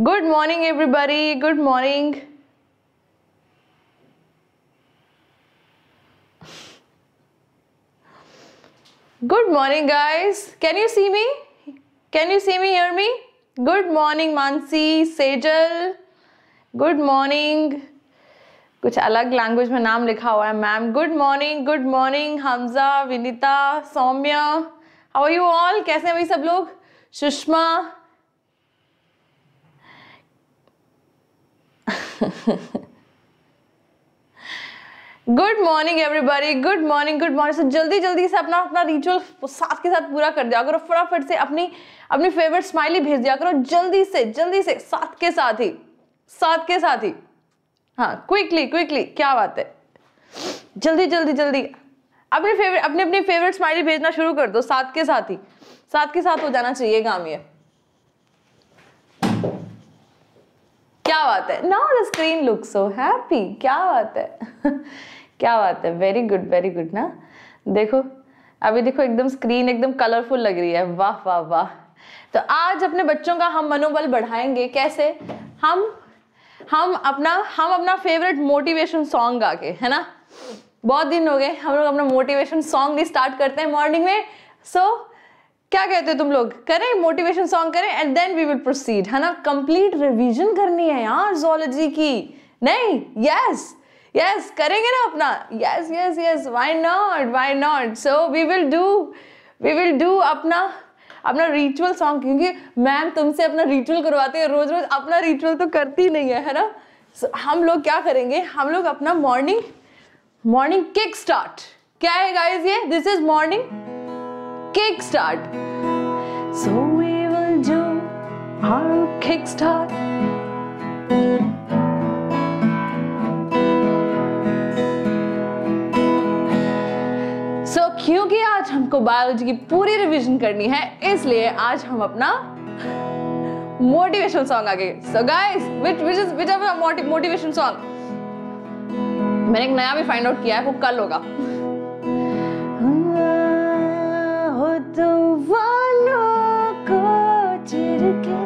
Good morning everybody good morning good morning guys can you see me can you see me hear me good morning Mansi Sejal good morning कुछ अलग language में नाम लिखा हुआ है ma'am good morning good morning Hamza Vinita Saumya how you all कैसे हैं भाई सब लोग Sushma good morning everybody good morning good morning so जल्दी जल्दी से अपना अपना रिचुअल साथ के साथ पूरा कर दिया करो फटाफट से अपनी अपनी फेवरेट स्माइली भेज दिया करो जल्दी से जल्दी से साथ के साथ ही साथ के साथ ही हाँ क्विकली क्विकली क्या बात है जल्दी जल्दी जल्दी अपनी फेवरेट अपनी अपनी फेवरेट स्माइली भेजना शुरू कर दो साथ के साथ ही साथ के साथ हो जाना चाहिए काम ये क्या बात है now the screen look so happy क्या बात है क्या बात है वेरी गुड वेरी गुड ना देखो अभी देखो एकदम स्क्रीन एकदम कलरफुल लग रही है वाह वाह वाह तो आज अपने बच्चों का हम मनोबल बढ़ाएंगे कैसे हम हम अपना हम अपना फेवरेट मोटिवेशन सॉन्ग गा के है ना बहुत दिन हो गए हम लोग अपना मोटिवेशन सॉन्ग भी स्टार्ट करते हैं मॉर्निंग में सो so, क्या कहते हो तुम लोग करें मोटिवेशन सॉन्ग करें and then we will proceed है ना कंप्लीट रिवीजन करनी है यार जोलॉजी की नहीं यस यस करेंगे ना अपना yes yes yes why not why not so we will do we will do अपना अपना रिचुअल सॉन्ग क्योंकि मैम तुमसे अपना रिचुअल करवाते हैं रोज रोज अपना रिचुअल तो करती नहीं है है ना so, हम लोग क्या करेंगे हम लोग अपना मॉर्निंग मॉर्निंग किक स्टार्ट क्या है गाइज ये this is morning kickstart. So we will do our kickstart. So क्योंकि आज हमको बायोलॉजी की पूरी रिवीजन करनी है इसलिए आज हम अपना मोटिवेशन सॉन्ग आगे so guys which which is which are motivation song मैंने एक नया भी फाइंड आउट किया है वो कल होगा the one who could get again.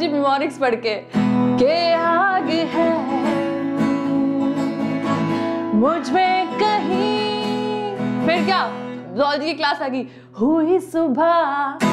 जी म्यूमोरिक्स पढ़ के के आग है मुझ में कहीं फिर क्या बायोलॉजी की क्लास आ गई हुई सुबह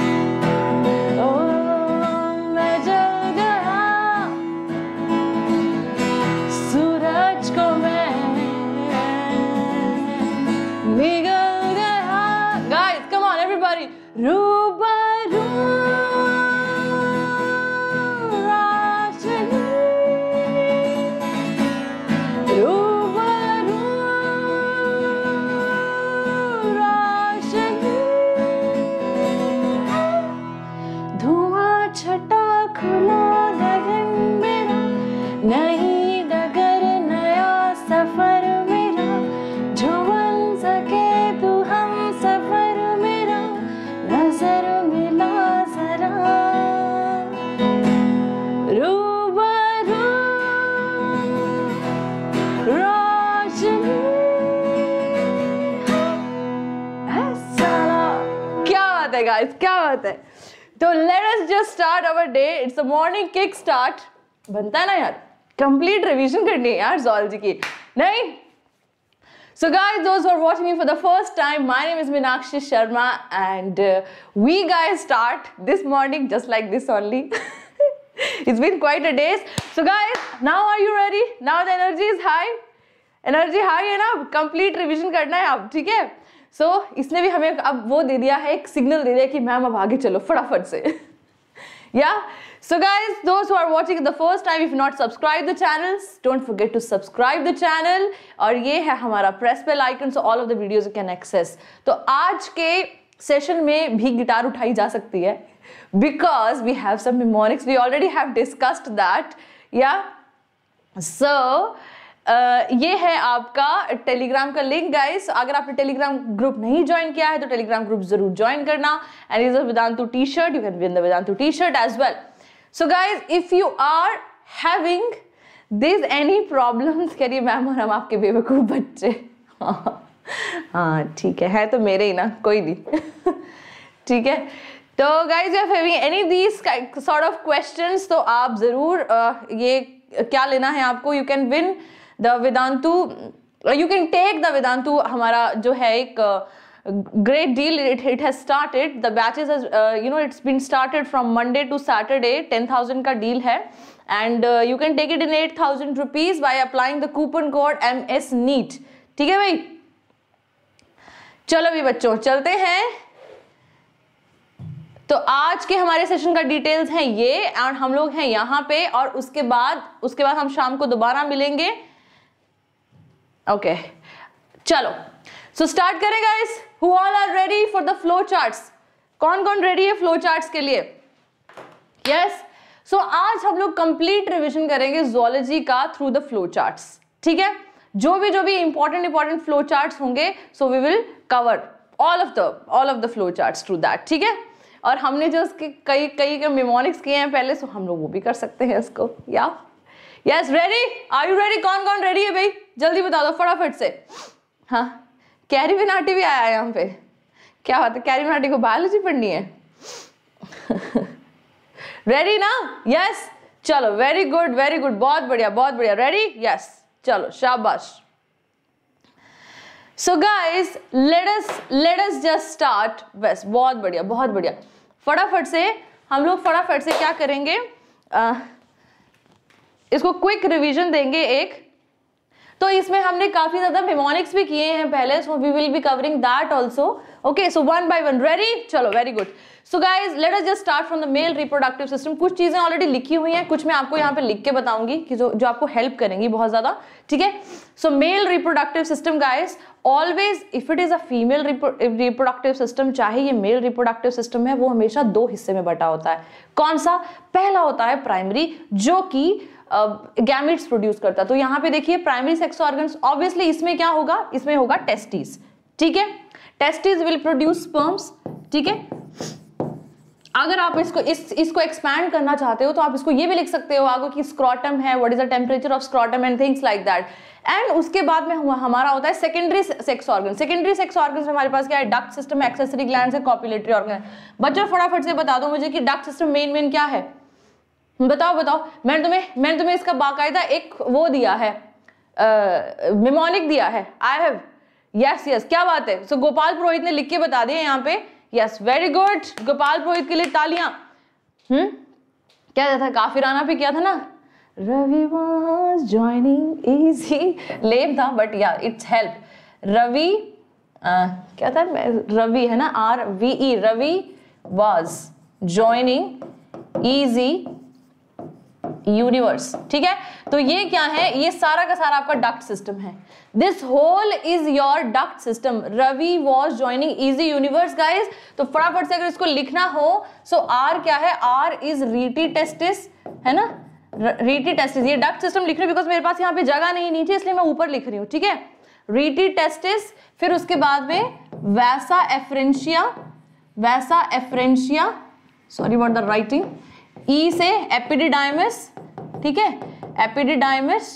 गाइस क्या बात है तो let us just start our day it's a morning kick start बनता है ना यार कंप्लीट रिवीजन करनी है यार जोलॉजी की नहीं so guys those are watching me for the first time my name is Meenakshi Sharma and we guys start this morning just like this only it's been quite a day so guys now are you ready now the energy is high energy high है ना complete revision करना है अब ठीक है so so, इसने भी हमें अब वो दे दिया है एक सिग्नल दे दिया कि मैम अब आगे चलो फटाफट से या so guys those are watching the first time if not subscribe the channel don't forget to subscribe the channel और ये है हमारा प्रेस पे icon so all of the videos can access तो आज के सेशन में भी गिटार उठाई जा सकती है because we have some mnemonics we already have discussed that yeah so ये है आपका टेलीग्राम का लिंक गाइस अगर आपने टेलीग्राम ग्रुप नहीं ज्वाइन किया है तो टेलीग्राम ग्रुप जरूर ज्वाइन करना and is a Vedantu T-shirt you can win the Vedantu T-shirt as well so guys if you are having this any problems करिए मैम और हम आपके बेवकूफ़ बच्चे हाँ ठीक है है तो मेरे ही ना कोई नहीं ठीक है तो guys if having any these sort of questions तो आप ज़रूर uh, ये क्या लेना है आपको you can win the Vedantu you can take the Vedantu हमारा जो है एक great deal it it has started the batches you know it's been started from Monday to Saturday ten thousand का डील है and you can take it in eight thousand rupees by applying the coupon code M S NEET ठीक है भाई चलो भी बच्चों चलते हैं तो आज के हमारे सेशन का डिटेल्स हैं ये एंड हम लोग हैं यहाँ पे और उसके बाद उसके बाद हम शाम को दोबारा मिलेंगे ओके चलो सो स्टार्ट करें guys who all are ready for the flow charts कौन कौन रेडी है फ्लो चार्ट्स के लिए यस yes. सो so, आज हम लोग कंप्लीट रिवीजन करेंगे जोलॉजी का थ्रू द फ्लो चार्ट्स ठीक है जो भी जो भी इंपॉर्टेंट इंपॉर्टेंट फ्लो चार्ट्स होंगे so we will cover all of the all of the flow charts through that ठीक है और हमने जो उसके कई कई के मेमोनिक्स किए हैं पहले सो हम लोग वो भी कर सकते हैं इसको या yes ready are you ready कौन कौन रेडी है भाई जल्दी बता दो फटाफट से हाँ कैरी बनाटी भी आया यहाँ पे क्या बात है कैरी बनाटी को बायोलॉजी पढ़नी है रेडी ना यस चलो वेरी गुड वेरी गुड बहुत बढ़िया बहुत बढ़िया रेडी यस चलो शाबाश so guys let us let us just start बस बहुत बढ़िया बहुत बढ़िया फटाफट से हम लोग फटाफट से क्या करेंगे uh, इसको क्विक रिवीजन देंगे एक तो इसमें हमने काफी ज्यादा मेमोनिक्स भी किए हैं पहले so we will be covering that also okay so one by one ready चलो very good so guys let us just start from the male reproductive system कुछ चीजें ऑलरेडी लिखी हुई हैं कुछ मैं आपको यहाँ पे लिख के बताऊंगी कि जो जो आपको हेल्प करेंगी बहुत ज्यादा ठीक है so male reproductive system guys always if it is a female reproductive system चाहे ये मेल रिप्रोडक्टिव सिस्टम है वो हमेशा दो हिस्से में बटा होता है कौन सा पहला होता है प्राइमरी जो कि गैमिट्स प्रोड्यूस करता है तो यहां पे देखिए प्राइमरी सेक्स ऑर्गन ऑब्वियसली इसमें क्या होगा इसमें होगा टेस्टिस ठीक है टेस्टिस विल प्रोड्यूस स्पर्म्स ठीक है अगर आप इसको इस इसको एक्सपैंड करना चाहते हो तो आप इसको ये भी लिख सकते हो आगे कि स्क्रॉटम है what is the temperature of scrotum and things like that and उसके बाद में हमारा होता है secondary sex organ secondary sex organ हमारे पास क्या है डक्ट सिस्टम एक्सेसरी ग्लैंड है कॉपुलेटरी ऑर्गन बच्चों फटाफट से बता दो मुझे कि डक्ट सिस्टम मेन मेन क्या है बताओ बताओ मैंने तुम्हें मैंने तुम्हें इसका बाकायदा एक वो दिया है मेमोनिक दिया है आई हैव यस यस क्या बात है सो so, गोपाल पुरोहित ने लिख के बता दिया यहाँ पे yes very good Gopal Purohit के लिए तालियां हम्म क्या था काफिराना भी किया था ना Ravi was joining easy lame था बट या इट्स हेल्प रवि क्या था रवि है ना R V E Ravi was joining easy universe ठीक है तो ये क्या है ये सारा का सारा आपका डक्ट सिस्टम है this whole is your duct system Ravi was joining easy universe guys तो फटाफट से अगर इसको लिखना हो सो so आर क्या है आर इज रीटी टेस्टिस है ना रीटी टेस्टिस ये डक्ट सिस्टम लिख रही हूँ बिकॉज मेरे पास यहाँ पे जगह नहीं नहीं थी इसलिए मैं ऊपर लिख रही हूँ ठीक है रीटी टेस्टिस फिर उसके बाद में vasa efferentia vasa efferentia sorry what the writing E e से एपिडिडाइमिस ठीक है एपिडिडाइमिस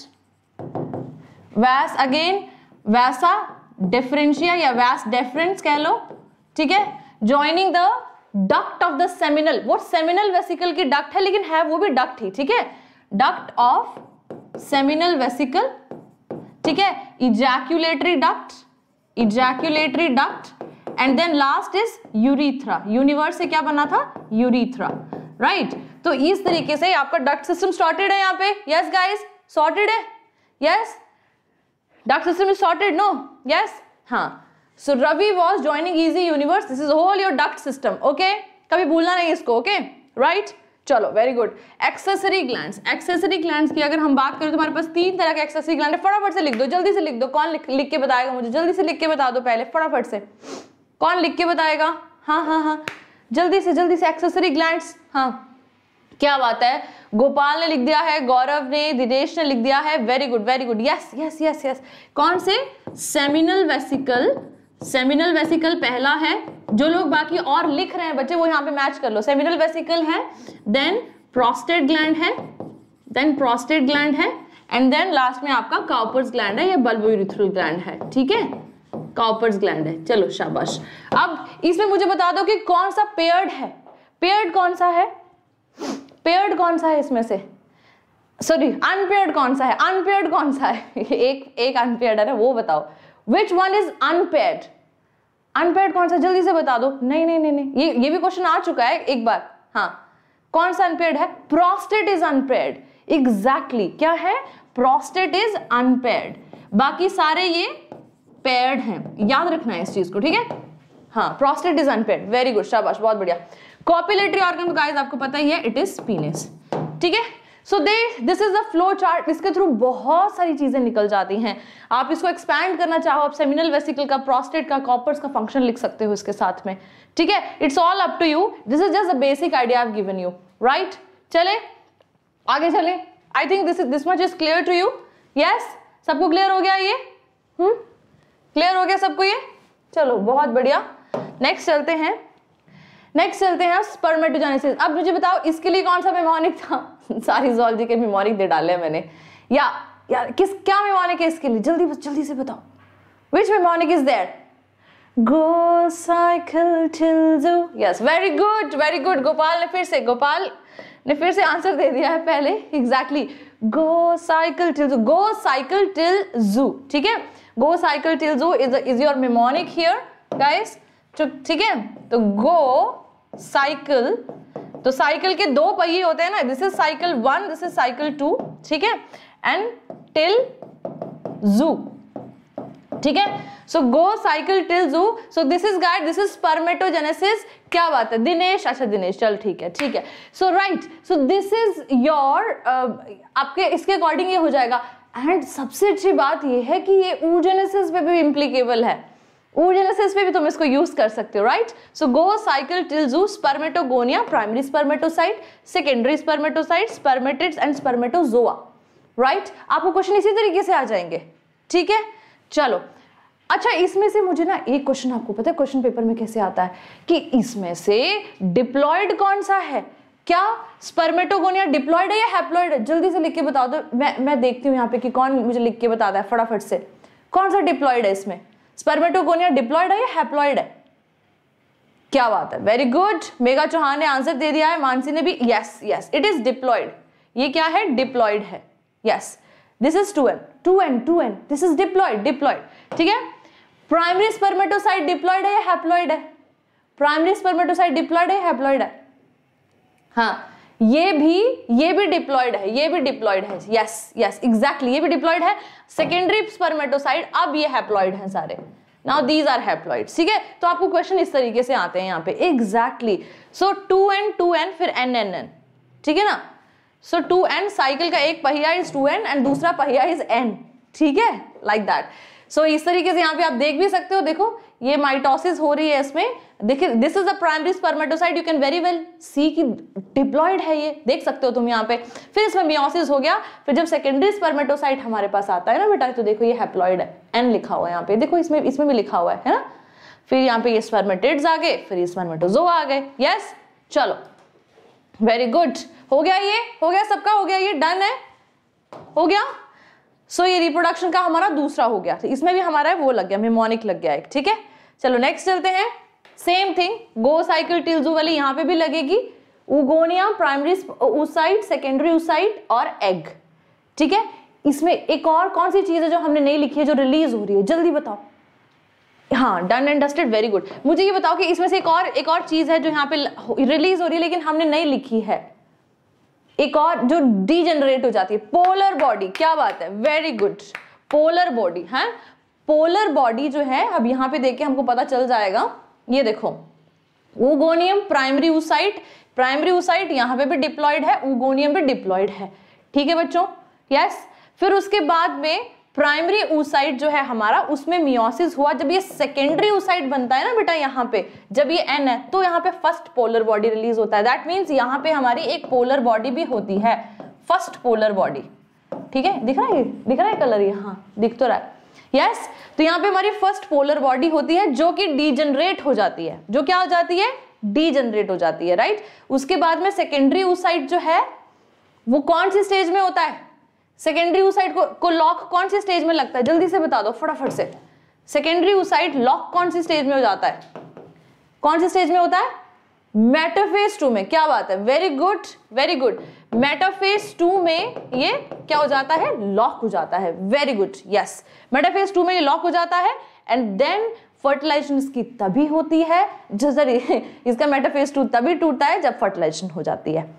वैस अगेन वैसा डिफरेंशिया या वैस डेफरेंस कह लो ठीक है joining the duct of the seminal वो सेमिनल वेसिकल की डक्ट है लेकिन है वो भी डक्ट ही ठीक है डक्ट ऑफ सेमिनल वेसिकल ठीक है ejaculatory duct ejaculatory duct and then last is urethra universe से क्या बना था यूरीथ्रा राइट right? तो इस तरीके से आपका डक्ट सिस्टम सॉर्टेड है यहाँ पे यस गाइस सॉर्टेड है yes duct system is sorted no yes हाँ so Ravi was joining easy universe this is whole your duct system okay कभी भूलना नहीं इसको ओके okay? Right right? चलो very good accessory gland accessory gland की अगर हम बात करें तो हमारे पास तीन तरह के एक्सेसरी ग्लैंड फटाफट से लिख दो जल्दी से लिख दो कौन लिख, लिख के बताएगा मुझे जल्दी से लिख के बता दो पहले फटाफट से कौन लिख के बताएगा हाँ हाँ हाँ जल्दी से जल्दी से एक्सेसरी ग्लैंड हाँ क्या बात है गोपाल ने लिख दिया है गौरव ने दिनेश ने लिख दिया है very good very good yes yes yes yes कौन से सेमिनल वेसिकल सेमिनल वेसिकल पहला है जो लोग बाकी और लिख रहे हैं बच्चे वो यहाँ पे मैच कर लो सेमिनल वेसिकल है देन प्रोस्टेट ग्लैंड है देन प्रोस्टेट ग्लैंड है एंड देन लास्ट में आपका काउपर्स ग्लैंड है या बल्बोयूरिथ्रल ग्लैंड है ठीक है काउपर्स ग्लैंड है चलो शाबाश अब इसमें मुझे बता दो कि कौन सा पेयर्ड है पेयर्ड कौन सा है पेयर्ड कौन सा है इसमें से सॉरी अनपेयर्ड कौन सा है अनपेयर्ड कौन सा है एक एक अनपेयर्ड है ना वो बताओ which one is unpaired unpaired कौन सा जल्दी से बता दो नहीं नहीं नहीं नहीं ये ये भी क्वेश्चन आ चुका है एक बार हाँ कौन सा अनपेयर्ड है प्रोस्टेट इज अनपेयर्ड एग्जैक्टली क्या है प्रोस्टेट इज अनपेयर्ड बाकी सारे ये पेयर्ड हैं याद रखना है इस चीज को ठीक है हाँ prostate is unpaired very good शाबाश बहुत बढ़िया कॉपिलेटरी ऑर्गन गाइस आपको पता ही है इट इज पीनेस ठीक है so they this is the flow chart इसके थ्रू बहुत सारी चीजें निकल जाती हैं आप इसको एक्सपैंड करना चाहो आप सेमिनल वेसिकल का प्रोस्टेट का कॉपर्स का फंक्शन लिख सकते हो इसके साथ में ठीक है it's all up to you this is just a basic idea I given you right चले आगे चले I think this is this much is clear to you yes सबको क्लियर हो गया ये क्लियर हम्म? हो गया सबको ये चलो बहुत बढ़िया नेक्स्ट चलते हैं नेक्स्ट चलते हैं स्पर्मेटोजेनेसिस अब मुझे बताओ इसके लिए कौन सा मेमोनिक था सारी जोलॉजी के मेमोनिक दे डाले हैं मैंने या यार किस क्या मेमोनिक है इसके लिए जल्दी जल्दी से बताओ which mnemonic is there go cycle till zoo yes very good very good Gopal ने फिर से गोपाल ने फिर से आंसर दे दिया है पहले एग्जैक्टली गो साइकिल टिल जू गो साइकिल टिल जू ठीक है go cycle till zoo is is your mnemonic here guys ठीक है तो गो साइकिल तो साइकिल के दो पहिए होते हैं ना this is cycle one this is cycle two ठीक है एंड टिल जू ठीक है सो go cycle till zoo so this is guide this is spermatogenesis क्या बात है दिनेश अच्छा दिनेश चल ठीक है ठीक है so right so this is your आपके इसके अकॉर्डिंग ये हो जाएगा एंड सबसे अच्छी बात यह है कि ये ऊजेनेसिस पे भी इम्प्लीकेबल है ऊर्जेनेसिस में भी तुम इसको यूज कर सकते हो right so go cycle till zoo spermatogonia primary spermatocyte secondary spermatocyte spermatids and spermatozoa right आपको क्वेश्चन इसी तरीके से आ जाएंगे ठीक है चलो अच्छा इसमें से मुझे ना एक क्वेश्चन आपको पता है क्वेश्चन पेपर में कैसे आता है कि इसमें से डिप्लॉयड कौन सा है क्या स्पर्मेटोगोनिया डिप्लॉयड है या हैप्लॉयड है जल्दी से लिख के बता दो मैं मैं देखती हूँ यहाँ पे कि कौन मुझे लिख के बता है फटाफट से कौन सा डिप्लॉयड है इसमें स्पर्मेटोगोनिया डिप्लॉयड है या हैप्लॉयड है क्या बात है वेरी गुड मेगा चौहान ने आंसर दे दिया है मानसी ने भी yes yes it is diploid ये क्या है डिप्लॉयड है yes this is two N two N two N this is diploid diploid ठीक है प्राइमरी स्पर्मेटोसाइट डिप्लॉयड है या हैप्लॉयड है प्राइमरी स्पर्मेटोसाइट डिप्लॉयड है या हैप्लॉयड है हाँ ये भी ये भी डिप्लॉयड है ये भी डिप्लॉयड है यस यस एग्जैक्टली ये भी डिप्लॉयड है सेकेंडरी स्पर्मेटोसाइड अब ये हैप्लॉयड है सारे नाउ दीज आर हैप्लॉइड ठीक है तो आपको क्वेश्चन इस तरीके से आते हैं यहाँ पे exactly so two N two N फिर एन एन एन ठीक है ना सो टू एन साइकिल का एक पहिया इज टू एन एंड दूसरा पहिया इज एन ठीक है लाइक दैट सो इस तरीके से यहाँ पे आप देख भी सकते हो देखो ये माइटोसिस हो रही है इसमें देखिए this is a primary spermatocyte you can very well see कि डिप्लॉयड है ये देख सकते हो तुम यहाँ पे फिर इसमें मियोसिस हो गया फिर जब सेकेंडरी स्पर्मेटोसाइट हमारे पास आता है ना बेटा तो देखो ये हैप्लॉयड है एन लिखा हुआ है यहाँ पे देखो इसमें इसमें भी लिखा हुआ है है ना फिर यहाँ पे ये स्पर्मेटेड्स आ गए फिर ये स्पर्मेटोजोआ आ गए यस चलो वेरी गुड हो गया ये हो गया सबका हो गया ये डन है हो गया सो so, ये रिप्रोडक्शन का हमारा दूसरा हो गया इसमें भी हमारा वो लग गया मेमोनिक लग गया एक ठीक है चलो नेक्स्ट चलते हैं same thing go cycle till zoo वाली यहां पे भी लगेगी oogonia primary oocyte secondary oocyte और एग ठीक है इसमें एक और कौन सी चीज़ है जो हमने नहीं लिखी है जो रिलीज हो रही है जल्दी बताओ हाँ done and dusted very good मुझे ये बताओ कि इसमें से एक और एक और चीज़ है जो यहाँ पे रिलीज हो रही है लेकिन हमने नहीं लिखी है एक और जो डिजेनरेट हो जाती है पोलर बॉडी क्या बात है वेरी गुड पोलर बॉडी है पोलर बॉडी जो है अब यहां पे देख के हमको पता चल जाएगा ये देखो oogonium primary oocyte primary oocyte यहां पे भी डिप्लॉयड है उगोनियम भी डिप्लॉयड है ठीक है बच्चों यस yes? फिर उसके बाद में प्राइमरी ऊसाइट जो है हमारा उसमें मियोसिस हुआ जब ये सेकेंडरी ऊसाइट बनता है ना बेटा यहाँ पे जब ये एन है तो यहाँ पे फर्स्ट पोलर बॉडी रिलीज होता है दैट मीन्स यहाँ पे हमारी एक पोलर बॉडी भी होती है फर्स्ट पोलर बॉडी ठीक है दिख रहा है दिख रहा है कलर यहाँ दिख तो रहा है यस yes? तो यहाँ पे हमारी फर्स्ट पोलर बॉडी होती है जो कि डीजनरेट हो जाती है जो क्या हो जाती है डीजनरेट हो जाती है राइट उसके बाद में सेकेंडरी ऊसाइट जो है वो कौन सी स्टेज में होता है सेकेंडरी ऊसाइट को, को लॉक कौन सी स्टेज में लगता है जल्दी से बता दो फटाफट से सेकेंडरी ऊसाइट लॉक कौन सी स्टेज में हो जाता है कौन सी स्टेज में होता है मेटाफेज टू में क्या बात है very good very good metaphase two में ये क्या हो जाता है लॉक हो जाता है very good yes metaphase two में ये लॉक हो जाता है एंड देन फर्टिलाइजेशन इसकी तभी होती है जो सर इसका मेटाफेज टू तभी टूटता है जब फर्टिलाइजेशन हो जाती है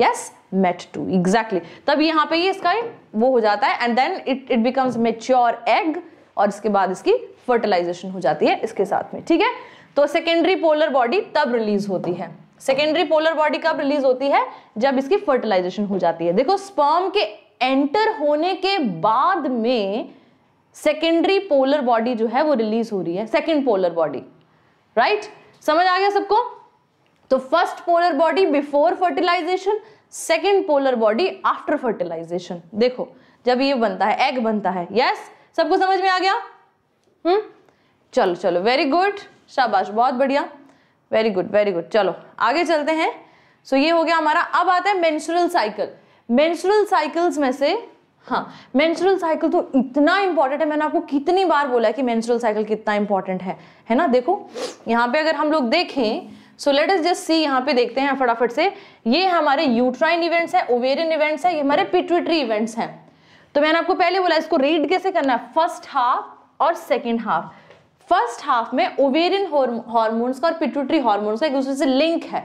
यस मेट टू एग्जैक्टली तब यहाँ पे ये इसका वो हो जाता है and then it it becomes mature egg और इसके बाद इसकी फर्टिलाइजेशन हो जाती है इसके साथ में ठीक है तो सेकेंडरी पोलर बॉडी तब रिलीज होती है सेकेंडरी पोलर बॉडी कब रिलीज होती है जब इसकी फर्टिलाइजेशन हो जाती है देखो स्पर्म के एंटर होने के बाद में सेकेंडरी पोलर बॉडी जो है वो रिलीज हो रही है सेकेंड पोलर बॉडी राइट समझ आ गया सबको तो first polar body before fertilization second polar body after fertilization देखो जब ये बनता है एग बनता है यस yes? सबको समझ में आ गया हम्म चलो चलो वेरी गुड शाबाश बहुत बढ़िया वेरी गुड वेरी गुड चलो आगे चलते हैं सो so, ये हो गया हमारा अब आता है मेंस्ट्रुअल साइकिल मेंस्ट्रुअल साइकिल्स में से हाँ मेंस्ट्रुअल साइकिल तो इतना इंपॉर्टेंट है मैंने आपको कितनी बार बोला है कि मेंस्ट्रुअल साइकिल कितना इंपॉर्टेंट है है ना देखो यहाँ पे अगर हम लोग देखें so let us just see यहाँ पे देखते हैं फटाफट से ये हमारे यूट्राइन इवेंट्स है ओवेरियन इवेंट्स है ये हमारे पिट्यूटरी इवेंट्स हैं तो मैंने आपको पहले बोला इसको रीड कैसे करना है फर्स्ट हाफ और सेकेंड हाफ फर्स्ट हाफ में ओवेरियन हॉर्मोन्स का और पिट्यूटरी हॉर्मोन्स का एक दूसरे से लिंक है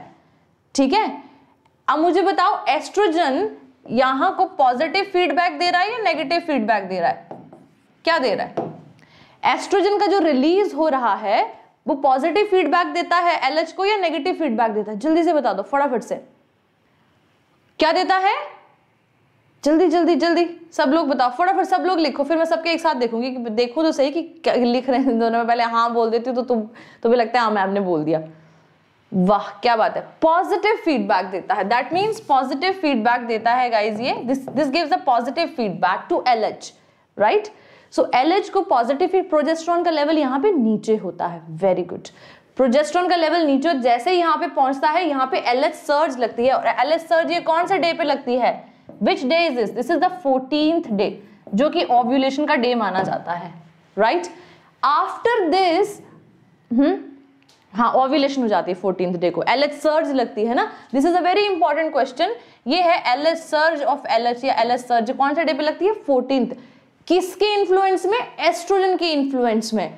ठीक है अब मुझे बताओ एस्ट्रोजन यहां को पॉजिटिव फीडबैक दे रहा है या नेगेटिव फीडबैक दे रहा है क्या दे रहा है एस्ट्रोजन का जो रिलीज हो रहा है वो पॉजिटिव फीडबैक देता है एल को या नेगेटिव फीडबैक देता है जल्दी से बता दो फटाफट से क्या देता है जल्दी जल्दी जल्दी सब लोग बताओ फटाफट सब लोग लिखो फिर मैं सबके एक साथ देखूंगी कि देखो तो सही कि लिख रहे हैं दोनों में पहले हाँ बोल देती हूँ तो तुम तुम्हें लगता है हाँ मैम ने बोल दिया वाह क्या बात है पॉजिटिव फीडबैक देता है दैट मीन्स पॉजिटिव फीडबैक देता है गाइज ये this this gives a positive feedback to L right so L को पॉजिटिव फिर प्रोजेस्ट्रॉन का लेवल यहाँ पे नीचे होता है वेरी गुड प्रोजेस्ट्रॉन का लेवल नीचे जैसे यहाँ पे पहुंचता है यहाँ पे एल सर्ज लगती है और एल सर्ज ये कौन से डे पे लगती है which day is this this is the fourteenth day जो कि ओव्यूलेशन का डे माना जाता है राइट आफ्टर दिस हाँ ओव्यूलेशन हो जाती है फोर्टीन डे को एल एच सर्ज लगती है ना this is a very important question ये है L H surge of L H या एल एच सर्ज कौन सा डे पे लगती है फोर्टीन किसके इन्फ्लुएंस में एस्ट्रोजन के इन्फ्लुएंस में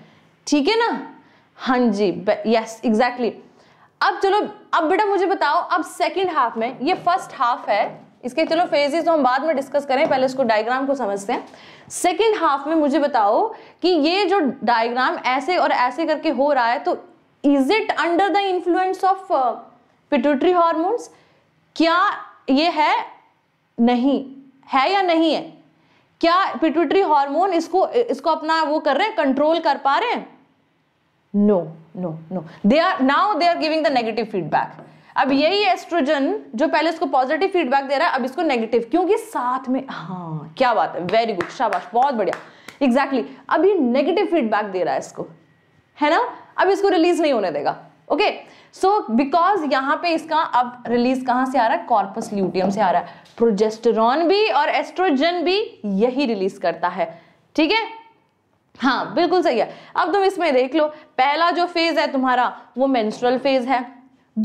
ठीक है ना हाँ जी यस एग्जैक्टली अब चलो अब बेटा मुझे बताओ अब सेकेंड हाफ में ये फर्स्ट हाफ है इसके चलो फेजेस तो हम बाद में डिस्कस करें पहले इसको डायग्राम को समझते हैं सेकेंड हाफ में मुझे बताओ कि ये जो डायग्राम ऐसे और ऐसे करके हो रहा है तो is it under the influence of pituitary hormones क्या ये है नहीं है या नहीं है क्या पिट्यूटरी हार्मोन इसको इसको अपना वो कर रहे हैं कंट्रोल कर पा रहे हैं no no no they are now they are giving the negative feedback अब यही एस्ट्रोजन जो पहले इसको पॉजिटिव फीडबैक दे रहा है अब इसको नेगेटिव क्योंकि साथ में हाँ क्या बात है वेरी गुड शाबाश बहुत बढ़िया एग्जैक्टली exactly. अब ये नेगेटिव फीडबैक दे रहा है इसको है ना अब इसको रिलीज नहीं होने देगा ओके okay? सो बिकॉज यहाँ पे इसका अब रिलीज कहाँ से आ रहा है कॉर्पस ल्यूटियम से आ रहा है प्रोजेस्टरॉन भी और एस्ट्रोजन भी यही रिलीज करता है ठीक है हाँ बिल्कुल सही है अब तुम इसमें देख लो पहला जो फेज है तुम्हारा वो मेंस्ट्रुअल फेज है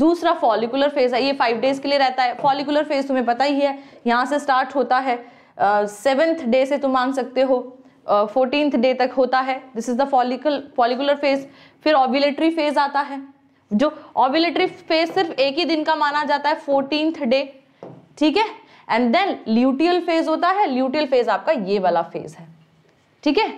दूसरा फॉलिकुलर फेज है ये फाइव डेज के लिए रहता है फॉलिकुलर फेज तुम्हें पता ही है यहाँ से स्टार्ट होता है सेवेंथ uh, डे से तुम मान सकते हो फोर्टीनथ uh, डे तक होता है this is the follicle follicular phase फिर ऑब्यूलेटरी फेज आता है जो ऑबिलेटरी फेज सिर्फ एक ही दिन का माना जाता है फोर्टींथ डे ठीक है एंड देन ल्यूटियल फेज होता है ल्यूटियल फेज आपका ये वाला फेज है ठीक है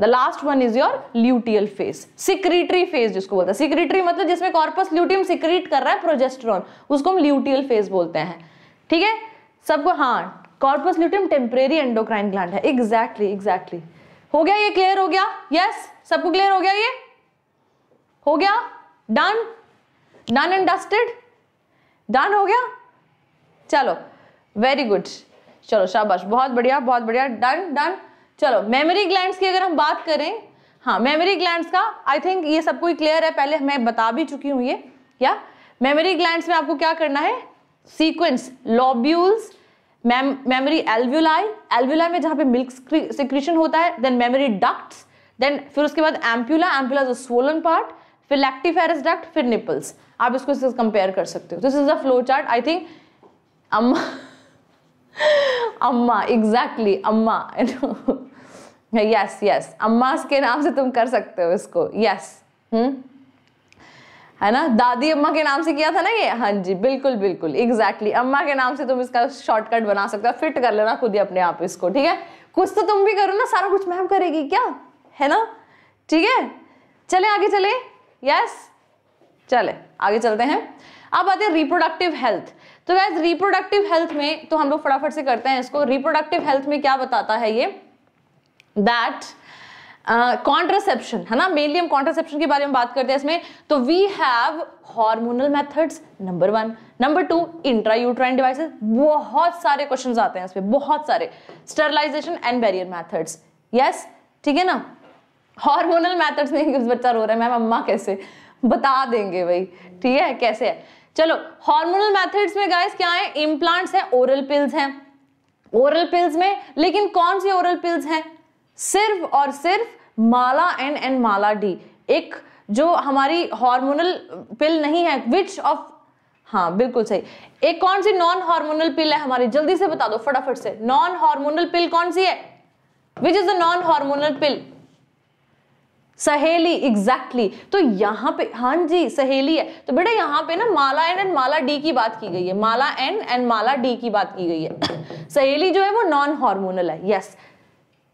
the last one is your luteal phase secretory phase जिसको बोलते हैं सिक्रीटरी मतलब जिसमें कॉर्पस ल्यूटियम सिक्रीट कर रहा है प्रोजेस्ट्रॉन उसको हम ल्यूटियल फेज बोलते हैं ठीक है सबको हाँ corpus luteum temporary endocrine gland है एग्जैक्टली exactly, एग्जैक्टली exactly. हो गया ये क्लियर हो गया यस yes, सबको क्लियर हो गया ये हो गया done done and dusted done हो गया चलो वेरी गुड चलो शाबाश बहुत बढ़िया बहुत बढ़िया डन डन चलो मेमोरी ग्लैंड्स की अगर हम बात करें हाँ मेमोरी ग्लैंड्स का आई थिंक ये सबको क्लियर है पहले मैं बता भी चुकी हूँ ये या मेमोरी ग्लैंड्स में आपको क्या करना है sequence lobules mammary alveoli alveoli में जहाँ पे मिल्क सिक्रीशन होता है देन मेमोरी डक्ट्स देन फिर उसके बाद ampulla ampulla is a swollen part फिर लैक्टिफेरस डक्ट फिर निपल्स आप इसको इससे कंपेयर कर सकते हो this is a flow chart I think अम्मा अम्मा एग्जैक्टली अम्मा यस यस अम्मा के नाम से तुम कर सकते हो इसको यस yes. Hmm? है ना दादी अम्मा के नाम से किया था ना ये हाँ जी बिल्कुल बिल्कुल एग्जैक्टली exactly. अम्मा के नाम से तुम इसका शॉर्टकट बना सकते हो फिट कर लेना खुद ही अपने आप इसको ठीक है कुछ तो तुम भी करो ना सारा कुछ मैम करेगी क्या है ना ठीक है चले आगे चले यस चले आगे चलते हैं अब आते हैं रिप्रोडक्टिव हेल्थ तो गैस रिप्रोडक्टिव हेल्थ में तो हम लोग फटाफट से करते हैं इसको रिप्रोडक्टिव हेल्थ में क्या बताता है ये दैट कॉन्ट्रासेप्शन uh, है ना मेनली हम कॉन्ट्रासेप्शन के बारे में बात करते हैं इसमें तो we have hormonal methods number one number two intra uterine devices बहुत सारे क्वेश्चन आते हैं इसमें बहुत सारे sterilization and barrier methods yes ठीक है ना हार्मोनल मैथड्स में बच्चा रो रहा है मैम अम्मा कैसे बता देंगे भाई ठीक है कैसे है चलो हार्मोनल मेथड्स में गाइस क्या है इम्प्लांट्स हैं ओरल पिल्स हैं ओरल पिल्स में लेकिन कौन सी ओरल पिल्स हैं सिर्फ और सिर्फ Mala N N Mala D एक जो हमारी हार्मोनल पिल नहीं है विच ऑफ हाँ बिल्कुल सही एक कौन सी नॉन हार्मोनल पिल है हमारी जल्दी से बता दो फटाफट से नॉन हार्मोनल पिल कौन सी है which is the non hormonal pill Saheli exactly exactly. तो यहाँ पे हाँ जी सहेली है तो बेटा यहाँ पे ना Mala N and Mala D की बात की गई है Mala N and Mala D की बात की गई है सहेली जो है वो नॉन हार्मोनल है यस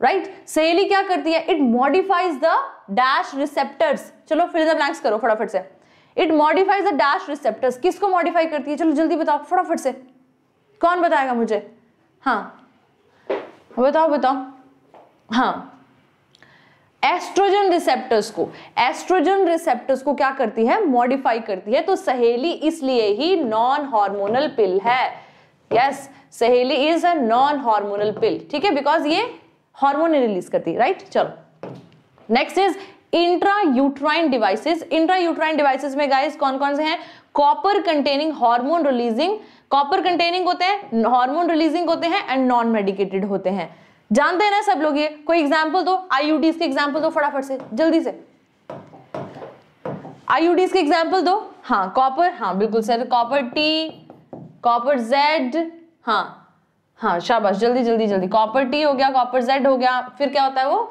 राइट सहेली क्या करती है it modifies the dash receptors चलो फिर ब्लैंक्स करो फटाफट से it modifies the dash receptors किसको मॉडिफाई करती है चलो जल्दी बताओ फटाफट से कौन बताएगा मुझे हाँ बताओ बताओ हाँ एस्ट्रोजन रिसेप्टर्स को एस्ट्रोजन रिसेप्टर्स को क्या करती है मॉडिफाई करती है तो सहेली इसलिए ही नॉन हार्मोनल पिल है yes yes, Saheli is a non hormonal pill ठीक है बिकॉज ये हार्मोन रिलीज करती है राइट right? चलो next is intra uterine devices intra uterine devices में गाइस कौन कौन से हैं copper containing hormone releasing copper containing होते हैं हार्मोन रिलीजिंग होते हैं एंड नॉन मेडिकेटेड होते हैं जानते हैं ना सब लोग ये कोई एग्जाम्पल दो आईयूडीज के एग्जाम्पल दो फटाफट से जल्दी से आईयूडीज के एग्जाम्पल दो हाँ कॉपर हाँ बिल्कुल sir copper T copper Z हाँ हाँ शाबाश जल्दी जल्दी जल्दी कॉपर टी हो गया कॉपर जेड हो गया फिर क्या होता है वो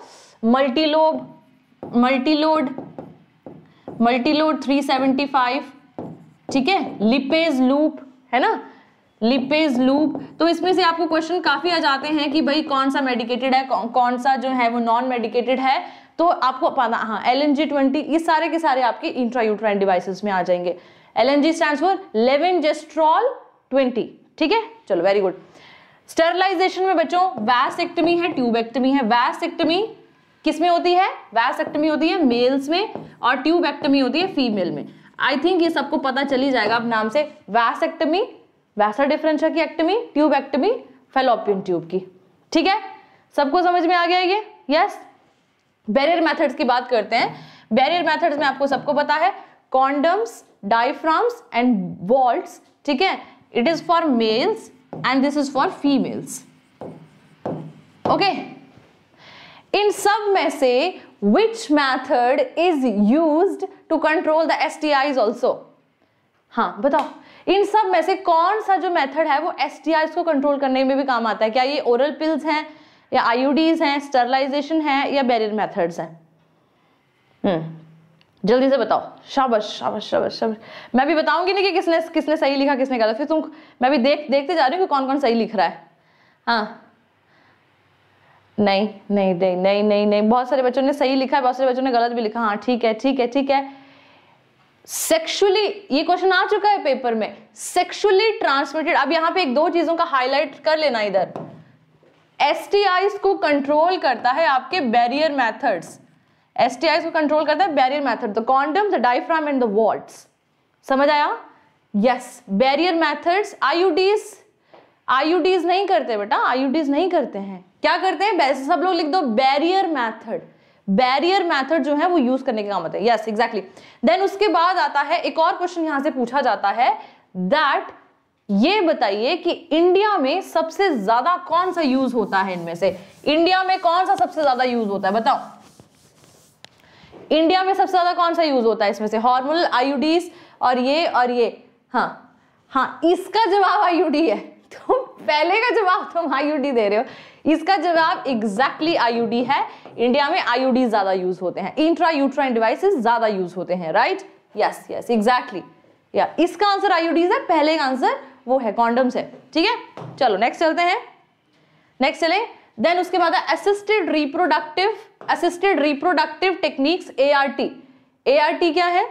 मल्टीलोब मल्टीलोड मल्टीलोड 375 ठीक है लिपेज लूप है ना लिपेज लूप तो इसमें से आपको क्वेश्चन काफ़ी आ जाते हैं कि भाई कौन सा मेडिकेटेड है कौ, कौन सा जो है वो नॉन मेडिकेटेड है तो आपको पता हाँ एल एन जी ट्वेंटी ये सारे के सारे आपके इंट्रायूट्राइन डिवाइसेस में आ जाएंगे L N G stand for levonorgestrel twenty ठीक है चलो वेरी गुड स्टरलाइजेशन में बच्चों एक्टमी है ट्यूब एक्टमी है वैस किस में होती है एक्टमी होती है मेल्स में और ट्यूब एक्टमी होती है फीमेल में आई थिंक ये सबको पता चली जाएगा अब नाम से वैसेक्टमी वैसा डिफरेंस है कि ectomy tube ectomy fallopian tube की ठीक है सबको समझ में आ गया ये यस बैरियर मेथड्स की बात करते हैं बैरियर मेथड्स में आपको सबको पता है कॉन्डम्स डाइफ्राम्स एंड वॉल्ट्स ठीक है it is for males and this is for females okay इन सब में से which method is use to control the S T I's also हाँ बताओ इन सब में से कौन सा जो मेथड है वो एस को कंट्रोल करने में भी काम आता है क्या ये ओरल पिल्स हैं या आईयूडीज हैं स्टरलाइजेशन है या बैरियर मेथड्स हैं हम्म, जल्दी से बताओ शाबाश शाबाश शाबाश शाबाश मैं भी बताऊंगी नहीं कि किसने किसने सही लिखा किसने गलत फिर तुम मैं भी देख देखते जा रही हूँ कि कौन कौन सही लिख रहा है हाँ नहीं नहीं नहीं नहीं नहीं नहीं बहुत सारे बच्चों ने सही लिखा है बहुत सारे बच्चों ने गलत भी लिखा हाँ ठीक है ठीक है ठीक है सेक्सुअली ये क्वेश्चन आ चुका है पेपर में सेक्सुअली ट्रांसमिटेड अब यहां पे एक दो चीजों का हाईलाइट कर लेना इधर एस को कंट्रोल करता है आपके बैरियर मैथड्स एस को कंट्रोल करता है barrier method the condom the diaphragm and the vault समझ आया yes barrier methods IUDs IUDs नहीं करते बेटा आईयूडीज नहीं करते हैं क्या करते हैं सब लोग लिख दो बैरियर मैथड बैरियर मैथड जो है वो यूज करने का काम यस एग्जैक्टली देन उसके बाद आता है एक और क्वेश्चन यहां से पूछा जाता है दैट ये बताइए कि इंडिया में सबसे ज्यादा कौन सा यूज होता है इनमें से इंडिया में कौन सा सबसे ज्यादा यूज होता है बताओ इंडिया में सबसे ज्यादा कौन सा यूज होता है इसमें से हॉर्मोनल आयुडीज और ये और ये हाँ हाँ इसका जवाब आयुडी है तो पहले का जवाब तुम आईयूडी दे रहे हो इसका जवाब एग्जैक्टली आईयूडी है इंडिया में आईयूडी ज्यादा यूज होते हैं इंट्रा यूट्राइन डिवाइसेस ज्यादा यूज होते हैं राइट यस यस एग्जैक्टली या इसका आंसर आईयूडीज है पहले का आंसर वो है कॉन्डम्स है ठीक है चलो नेक्स्ट चलते हैं नेक्स्ट चले देन उसके बाद assisted reproductive assisted reproductive techniques A R T A R T क्या है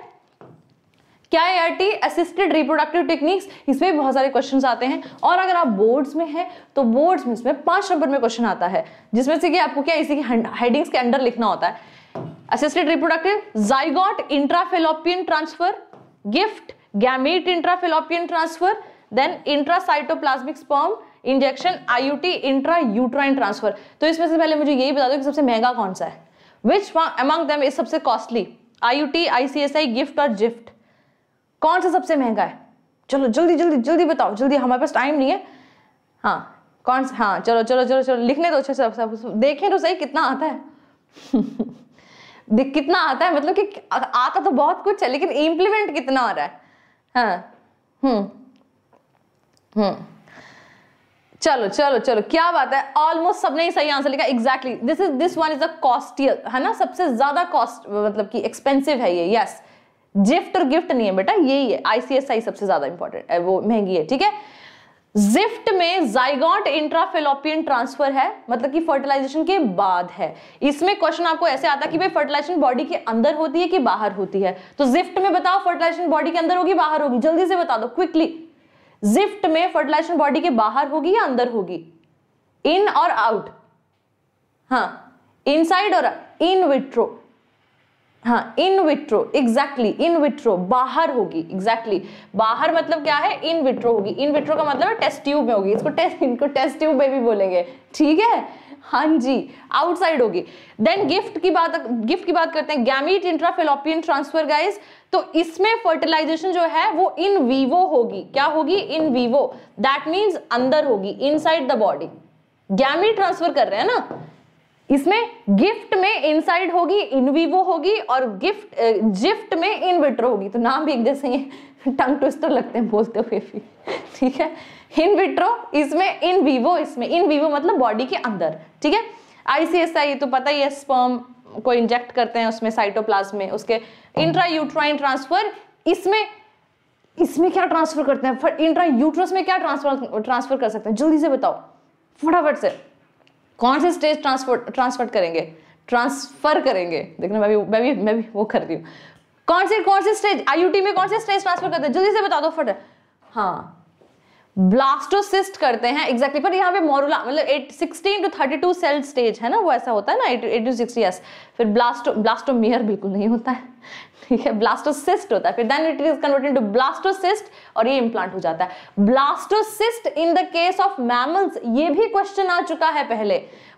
क्या है आईआईटी असिस्टेड रिप्रोडक्टिव टेक्निक्स इसमें भी बहुत सारे क्वेश्चन आते हैं और अगर आप बोर्ड्स में हैं तो बोर्ड्स में इसमें पांच नंबर में क्वेश्चन आता है जिसमें से कि आपको क्या इसी की हेडिंग्स के अंडर लिखना होता है assisted reproductive zygote intrafallopian transfer GIFT gamete intrafallopian transfer then intracytoplasmic sperm injection IUT intra uterine transfer तो इसमें से पहले मुझे यही बता दो कि सबसे महंगा कौन सा है विच अमंग देम इज सबसे कॉस्टली आईयूटी आईसीएसआई गिफ्ट और जिफ्ट कौन सा सबसे महंगा है चलो जल्दी जल्दी जल्दी बताओ जल्दी हमारे पास टाइम नहीं है हाँ कौन सा हाँ चलो चलो चलो चलो लिखने दो अच्छे से सब, सब देखें तो सही कितना आता है कितना आता है मतलब कि आता तो बहुत कुछ है लेकिन इम्प्लीमेंट कितना आ रहा है हाँ हम्म हम्म चलो चलो चलो क्या बात है ऑलमोस्ट सबने ही सही आंसर लिखा exactly this is this one is the costlier है ना सबसे ज्यादा कॉस्ट मतलब कि एक्सपेंसिव है ये यस yes. जिफ्ट और गिफ्ट नहीं है बेटा यही है आईसीएसआई सबसे ज्यादा इंपॉर्टेंट है वो महंगी है ठीक है जिफ्ट में जाइगॉट इंट्राफिलोपियन ट्रांसफर है मतलब कि फर्टिलाइजेशन के बाद है इसमें क्वेश्चन आपको ऐसे आता कि भाई फर्टिलाइजेशन बॉडी के अंदर होती है कि बाहर होती है तो जिफ्ट में बताओ फर्टिलाइजेशन बॉडी के अंदर होगी बाहर होगी जल्दी से बता दो क्विकली जिफ्ट में फर्टिलाइजेशन बॉडी के बाहर होगी या अंदर होगी इन और आउट हाँ इनसाइड और इन विट्रो हाँ in vitro exactly in vitro बाहर होगी एग्जैक्टली exactly. बाहर मतलब क्या है इन विट्रो होगी इन विट्रो का मतलब टेस्ट ट्यूब में होगी इसको टेस्ट इनको टेस्ट ट्यूब में भी बोलेंगे ठीक है हाँ जी आउटसाइड होगी देन गिफ्ट की बात गिफ्ट की बात करते हैं गैमिट इंट्राफिलोपियन ट्रांसफर गाइस तो इसमें फर्टिलाइजेशन जो है वो इन वीवो होगी क्या होगी इन वीवो दैट मीन्स अंदर होगी inside the body gamete transfer कर रहे हैं ना इसमें गिफ्ट में इनसाइड होगी इनविवो होगी और गिफ्ट जिफ्ट में इन विट्रो होगी तो नाम भी एक जैसे ही टंग ट्विस्टर तो लगते हैं बोलते हुए भी ठीक है इन विट्रो इसमें इन विवो इसमें इन विवो मतलब बॉडी के अंदर ठीक है आईसीएसआई तो पता ही है स्पर्म को इंजेक्ट करते हैं उसमें साइटोप्लाज्म में उसके इंट्रा यूट्राइन ट्रांसफर इसमें इसमें क्या ट्रांसफर करते हैं इंट्रा यूट्रस में क्या ट्रांसफर ट्रांसफर कर सकते हैं जल्दी से बताओ फटाफट से कौन से स्टेज ट्रांसफर ट्रांसफर करेंगे ट्रांसफर करेंगे देखना मैं भी मैं भी मैं भी वो कर रही हूँ कौन से कौन से स्टेज आईयूटी में कौन से स्टेज ट्रांसफर करते हैं जल्दी से बता दो फट हाँ ब्लास्टोसिस्ट करते हैं एग्जैक्टली exactly, पर यहाँ पे मोरूला मतलब sixteen to thirty two cell stage है ना वो ऐसा होता है ना एट टू सिक्स फिर ब्लास्टो ब्लास्टोमियर बिल्कुल नहीं होता है ठीक है ब्लास्टोसिस्ट होता है फिर then it is converted to blastocyst और ये इम्प्लांट हो जाता है blastocyst in the case of mammals ये भी क्वेश्चन आ चुका है पहले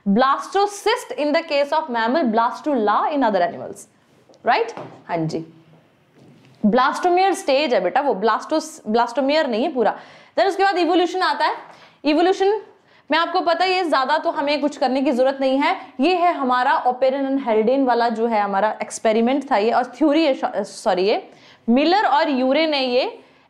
blastocyst in the case of mammal blastula in other animals right हाँ जी ब्लास्टोमियर स्टेज है बेटा वो ब्लास्टोस ब्लास्टोमियर नहीं है पूरा देन उसके बाद इवोल्यूशन आता है इवोल्यूशन मैं आपको पता है ज़्यादा तो हमें कुछ करने की ज़रूरत नहीं है ये है हमारा ओपेरन एंड हेल्डेन वाला जो है हमारा एक्सपेरिमेंट था ये और थ्योरी सॉरी ये मिलर और यूरे ने ये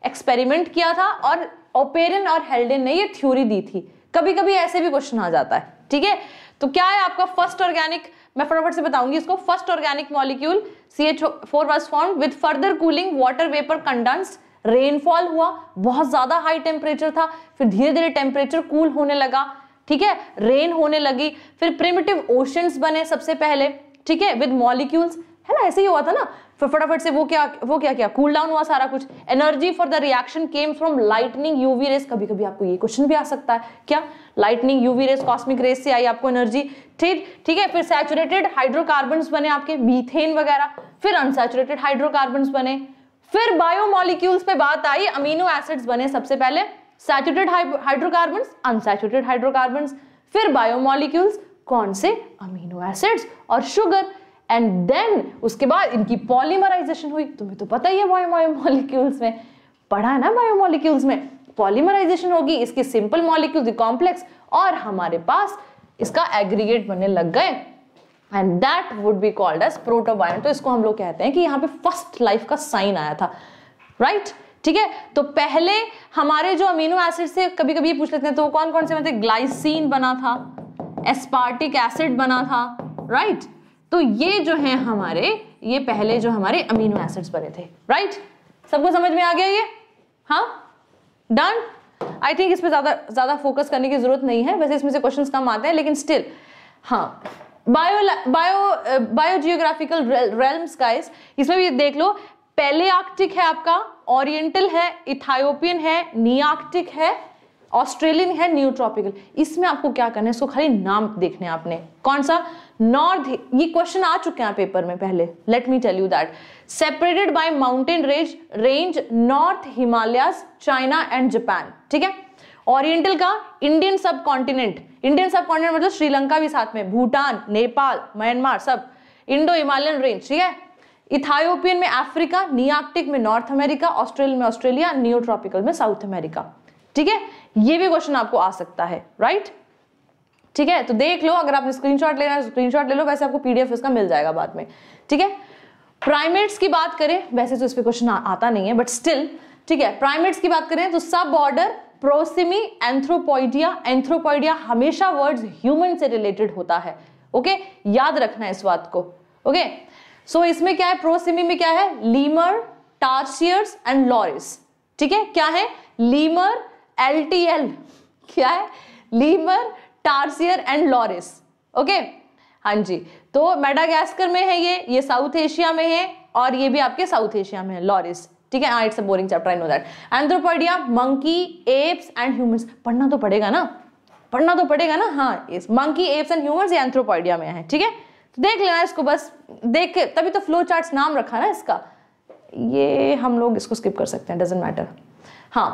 एक्सपेरिमेंट किया था और ओपेरन और हेल्डेन ने ये थ्योरी दी थी कभी कभी ऐसे भी क्वेश्चन आ जाता है ठीक है तो क्या है आपका फर्स्ट ऑर्गेनिक मैं फटाफट से बताऊंगी इसको first organic molecule C H four was form with further cooling water vapour condensed rainfall हुआ बहुत ज्यादा हाई टेम्परेचर था फिर धीरे धीरे टेम्परेचर कूल होने लगा ठीक है रेन होने लगी फिर प्रिमेटिव ओशंस बने सबसे पहले ठीक है विद मॉलिक्यूल्स है ना ऐसे ही हुआ था ना फिर फटाफट से वो क्या वो क्या क्या कूल डाउन हुआ सारा कुछ energy for the reaction came from lightning UV rays कभी कभी आपको ये क्वेश्चन भी आ सकता है क्या lightning UV rays cosmic rays से आई आपको एनर्जी ठीक ठीक है फिर सैचुरेटेड हाइड्रोकार्बन बने आपके मीथेन वगैरह फिर अनसेचुरेटेड हाइड्रोकार्बन बने फिर बायोमोलिक्यूल्स पे बात आई अमीनो एसिड्स बने सबसे पहले सैचुरेटेड हाइड्रोकार्बन अनसेचुरेटेड हाइड्रोकार्बन फिर बायोमोलिक्यूल्स कौन से अमीनो एसिड्स और शुगर एंड देन उसके बाद इनकी पॉलीमराइजेशन हुई तुम्हें तो पता ही है बायोमोलिक्यूल्स में पढ़ा है ना बायोमोलिक्यूल्स में पॉलीमराइजेशन होगी इसके सिंपल मॉलिक्यूल कॉम्प्लेक्स और हमारे पास इसका एग्रीगेट बनने लग गए and that would be called as protobiont तो इसको हम लोग कहते हैं कि यहाँ पे फर्स्ट लाइफ का साइन आया था राइट right? ठीक है तो पहले हमारे जो अमीनो एसिड से कभी कभी ये पूछ लेते हैं तो वो कौन कौन से मतलब ग्लाइसिन बना था एस्पार्टिक एसिड बना था राइट right? तो ये जो है हमारे ये पहले जो हमारे अमीनो एसिड्स बने थे राइट right? सबको समझ में आ गया ये हाँ डन आई थिंक इस पर ज़्यादा ज़्यादा फोकस करने की ज़रूरत नहीं है वैसे इसमें से क्वेश्चंस कम आते हैं लेकिन स्टिल हाँ bio bio bio geographical guys इसमें भी देख लो पहले आर्कटिक है आपका ओरिएंटल है इथायोपियन है नियार्कटिक है ऑस्ट्रेलियन है न्यू ट्रॉपिकल इसमें आपको क्या करना है इसको खाली नाम देखने आपने कौन सा नॉर्थ ये क्वेश्चन आ चुके हैं पेपर में पहले let me tell you that separated by mountain range range north Himalayas China and Japan ठीक है ओरिएंटल का इंडियन सब कॉन्टिनेंट इंडियन सब कॉन्टिनेंट मतलब श्रीलंका भी साथ में भूटान नेपाल म्यांमार सब इंडो हिमालयन रेंज ठीक है इथायोपियन में अफ्रीका नियार्टिक में नॉर्थ अमेरिका ऑस्ट्रेलिया में ऑस्ट्रेलिया न्यूट्रॉपिकल में साउथ अमेरिका ठीक है ये भी क्वेश्चन आपको आ सकता है राइट ठीक है तो देख लो अगर आपने स्क्रीनशॉट लेना है स्क्रीनशॉट ले लो वैसे आपको पीडीएफ इसका मिल जाएगा बाद में ठीक है प्राइमेट्स की बात करें वैसे तो इस पर क्वेश्चन आता नहीं है बट स्टिल ठीक है प्राइमेट्स की बात करें तो सब ऑर्डर प्रोसिमी एंथ्रोपोइडिया एंथ्रोपोइडिया हमेशा वर्ड्स ह्यूमन से रिलेटेड होता है ओके okay? याद रखना है इस बात को ओके okay? सो so, इसमें क्या है प्रोसिमी में क्या है लीमर टार्सियर्स एंड लॉरिस ठीक है क्या है लीमर एल क्या है lemur tarsier and loris okay हाँ जी तो मेडागास्कर में है ये ये साउथ एशिया में है और ये भी आपके साउथ एशिया में है लॉरिस ठीक है it's a boring chapter I know that anthropoidea monkey apes and humans पढ़ना तो पड़ेगा ना पढ़ना तो पड़ेगा ना हाँ इस मंकी एप्स एंड ह्यूमंस ये एंथ्रोपोडिया में है ठीक है तो देख लेना इसको बस देख के तभी तो फ्लो चार्ट नाम रखा ना इसका ये हम लोग इसको स्किप कर सकते हैं डजेंट मैटर हाँ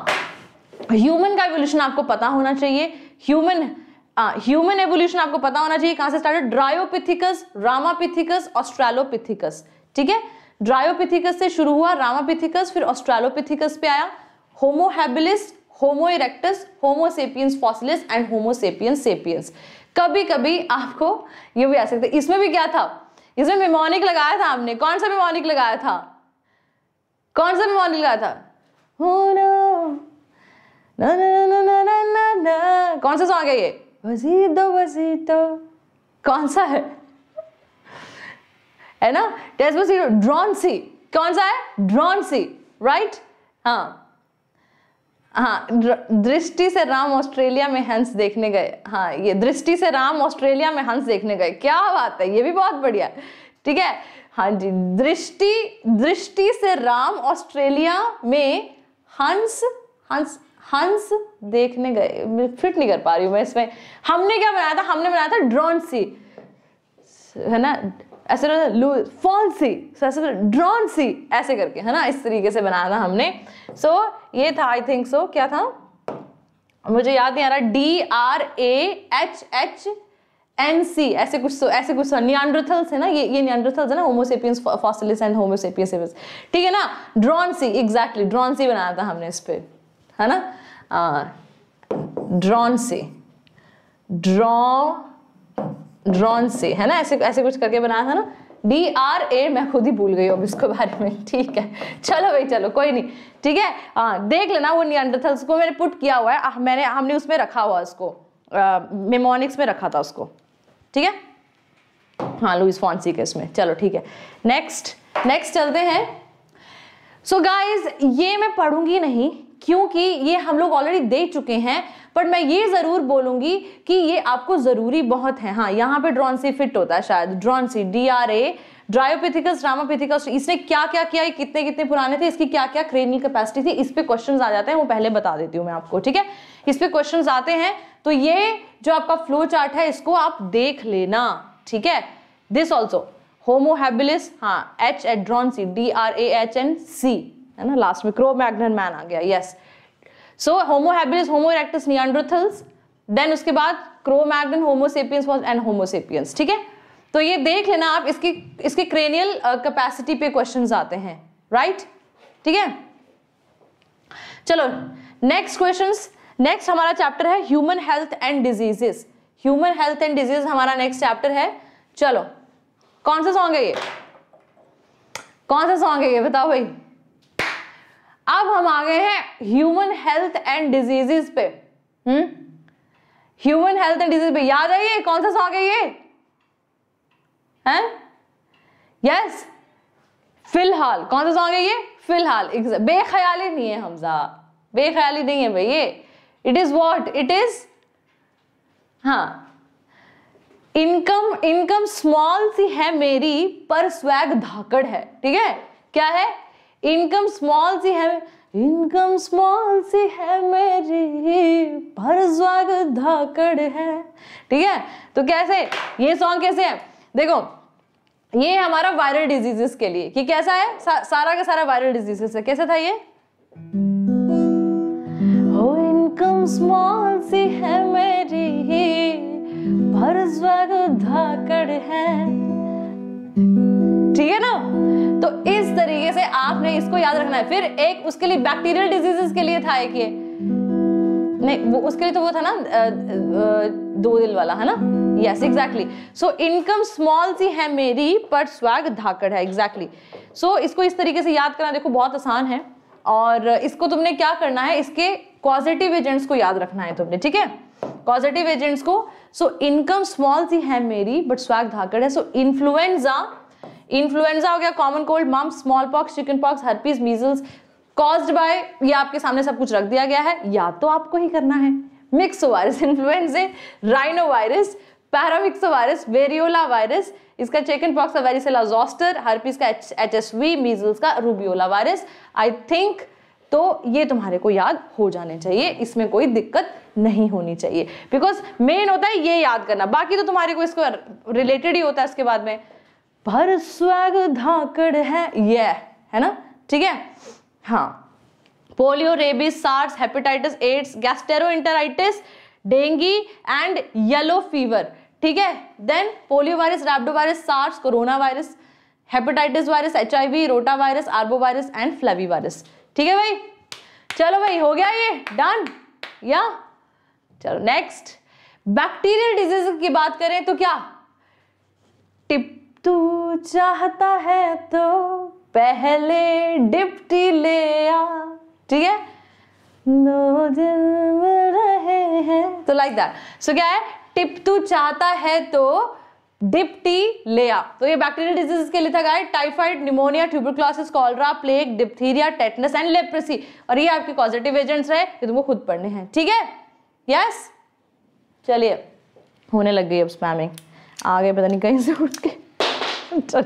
ह्यूमन का एवोल्यूशन आपको पता होना चाहिए ह्यूमन ह्यूमन एवोल्यूशन आपको पता होना चाहिए कहां से स्टार्टेड ड्रायोपिथिकस रामापिथिकस ऑस्ट्रेलोपिथिकस ठीक है ड्रायोपिथिकस से शुरू हुआ रामापिथिकस फिर ऑस्ट्रेलोपिथिकस पे आया homo habilis homo erectus homo sapiens fossilis and homo sapiens sapiens कभी कभी आपको ये भी आ सकते इसमें भी क्या था इसमें मेमोनिक लगाया था हमने कौन सा मेमोनिक लगाया था कौन सा मेमोनिक लगाया था कौन सा सॉन्ग है ये वजीदो वजीदो कौन सा है है ना टेस्ट जीरो ड्रॉन सी कौन सा है ड्रॉन सी राइट हाँ हाँ दृष्टि से राम ऑस्ट्रेलिया में हंस देखने गए हाँ ये दृष्टि से राम ऑस्ट्रेलिया में हंस देखने गए क्या बात है ये भी बहुत बढ़िया ठीक है हाँ जी दृष्टि दृष्टि से राम ऑस्ट्रेलिया में हंस हंस हंस देखने गए फिट नहीं कर पा रही हूँ मैं इसमें हमने क्या बनाया था हमने बनाया था ड्रोन सी है ना ऐसे लूज फॉल सी सो ऐसे ड्रॉन सी ऐसे करके है ना इस तरीके से बनाया था हमने सो so, ये था आई थिंक सो क्या था मुझे याद नहीं आ रहा D R A H H N C ऐसे कुछ सो तो, ऐसे कुछ नियंड्रथल्स तो, है ना ये ये नियंड्रथल्स है ना होमोसेपियंस फॉसिलिस एंड होमोसेपियंस ठीक है ना drawn C exactly drawn C बनाया था हमने इस पर है ना ड्रॉन सी ड्रॉ ड्रॉन से है ना ऐसे ऐसे कुछ करके बनाया था ना डी आर ए मैं खुद ही भूल गई हूँ अब इसके बारे में ठीक है चलो भाई चलो कोई नहीं ठीक है हाँ देख लेना वो नियंडरथल को मैंने पुट किया हुआ है मैंने हमने उसमें रखा हुआ उसको मेमोनिक्स में रखा था उसको ठीक है हाँ लुइस फॉन्सी के इसमें चलो ठीक है नेक्स्ट नेक्स्ट चलते हैं सो so गाइज ये मैं पढ़ूंगी नहीं क्योंकि ये हम लोग ऑलरेडी दे चुके हैं पर मैं ये ज़रूर बोलूंगी कि ये आपको ज़रूरी बहुत है हाँ यहाँ पे सी फिट होता है शायद सी डी आर ए ड्रायोपेथिकल ड्रामापेथिकल इसने क्या क्या किया कितने कितने पुराने थे इसकी क्या क्या क्रेनियल कैपेसिटी थी इस पर क्वेश्चन आ जाते हैं वो पहले बता देती हूँ मैं आपको ठीक है इस पर क्वेश्चन आते हैं तो ये जो आपका फ्लो चार्ट है इसको आप देख लेना ठीक है दिस ऑल्सो होमोहेबिलिस हाँ H C D R A H N C है ना लास्ट में क्रो मैग्नन मैन आ गया yes so homo habilis homo erectus neanderthals then उसके बाद cro magnon homo sapiens and homo sapiens ठीक है तो ये देख लेना आप इसकी इसके क्रेनियल कैपेसिटी uh, पे क्वेश्चन आते हैं राइट ठीक है चलो नेक्स्ट क्वेश्चन नेक्स्ट हमारा चैप्टर है human health and diseases human health and disease हमारा नेक्स्ट चैप्टर है चलो कौन सा सॉन्ग है ये कौन सा सॉन्ग है ये बताओ भाई अब हम आ गए हैं ह्यूमन हेल्थ एंड डिजीजेस पे ह्यूमन हेल्थ एंड डिजीज पे याद है ये कौन सा सॉन्ग है ये हैं यस फिलहाल कौन सा सॉन्ग है ये फिलहाल बेख्याली नहीं है हमजा बेख्याली नहीं है भाई ये it is what it is हाँ इनकम इनकम स्मॉल सी है मेरी पर स्वैग धाकड़ है ठीक है क्या है इनकम स्मॉल सी है इनकम स्मॉल सी है मेरी पर स्वाग धाकड़ है ठीक है तो कैसे ये सॉन्ग कैसे है देखो ये हमारा वायरल डिजीजेस के लिए कि कैसा है सा, सारा का सारा वायरल डिजीजेस है कैसा था ये हो इनकम स्मॉल सी है मेरी पर स्वाग धाकड़ है ठीक है ना तो इस तरीके से आपने इसको याद रखना है फिर एक उसके लिए बैक्टीरियल डिजीजेस के लिए था एक ये नहीं वो उसके लिए तो वो था ना दो दिल वाला है ना yes exactly so income small C है मेरी पर स्वैग धाकड़ है एग्जैक्टली exactly. सो so, इसको इस तरीके से याद करना देखो बहुत आसान है और इसको तुमने क्या करना है इसके पॉजिटिव एजेंट्स को याद रखना है तुमने ठीक है पॉजिटिव एजेंट्स को सो इनकम स्मॉल सी है मेरी बट स्वैग धाकड़ है सो so, इन्फ्लुएंजा इन्फ्लुएंजा हो गया कॉमन कोल्ड मम small pox chicken pox herpes measles caused by ये आपके सामने सब कुछ रख दिया गया है या तो आपको ही करना है myxo virus influenza rhino virus paramyxo virus variola virus इसका चिकन पॉक्स का वेरिसेला जोस्टर हर्पीज का एच एस वी मीजल्स का रूबियोला वायरस आई थिंक तो ये तुम्हारे को याद हो जाने चाहिए इसमें कोई दिक्कत नहीं होनी चाहिए बिकॉज मेन होता है ये याद करना बाकी तो तुम्हारे को इसको रिलेटेड ही होता है इसके बाद में भर स्वैग धाकड़ है ये है ना ठीक है हाँ polio rabies SARS hepatitis AIDS gastro enteritis dengue and yellow fever ठीक है then polio virus rhabdo virus SARS corona virus hepatitis virus H I rota virus arbo virus and flavi virus ठीक है भाई चलो भाई हो गया ये डन या चलो नेक्स्ट बैक्टीरियल डिजीज की बात करें तो क्या तू चाहता है तो पहले डिप्टी ले आ ठीक है दो दिल रहे हैं तो लाइक दैट सो क्या है टिप तू चाहता है तो डिप्टी ले आ तो ये बैक्टीरियल डिजीज के लिए था guy typhoid pneumonia tuberculosis cholera plague diphtheria tetanus and leprosy और ये आपके पॉजिटिव एजेंट्स रहे ये तुमको खुद पढ़ने हैं ठीक है यस चलिए होने लग गई अब स्पैमिंग आगे पता नहीं कहीं से उठ के तो,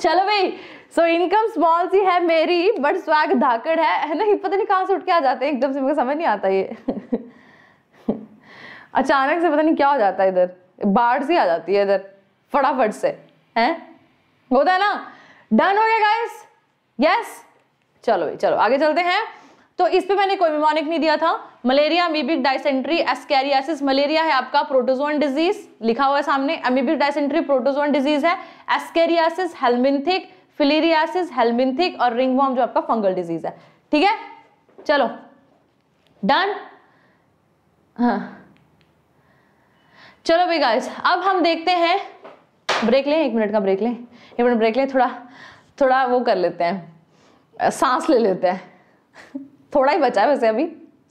चलो भाई सो इनकम स्मॉल सी है मेरी बट स्वैग धाकड़ है है ना पता नहीं कहाँ से उठ के आ जाते हैं एकदम से मुझे समझ नहीं आता ये अचानक से पता नहीं क्या हो जाता है इधर बाढ़ सी आ जाती है इधर फटाफट से हैं होता है ना डन हो गया गाइस यस चलो भाई चलो आगे चलते हैं तो इस पे मैंने कोई मेमोनिक नहीं दिया था malaria amoebic dysentery ascariasis malaria है आपका प्रोटोजोन डिजीज लिखा हुआ है सामने अमीबिक डायसेंट्री प्रोटोजोन डिजीज है एस्केरियासिस हेलमिंथिक फिलेरियासिस हेलमिंथिक और रिंगवॉर्म जो आपका फंगल डिजीज है ठीक है चलो डन हाँ। चलो भाई गाइस अब हम देखते हैं ब्रेक लें एक मिनट का ब्रेक लें एक मिनट ब्रेक लें थोड़ा थोड़ा वो कर लेते हैं सांस ले लेते हैं थोड़ा ही बचा है वैसे अभी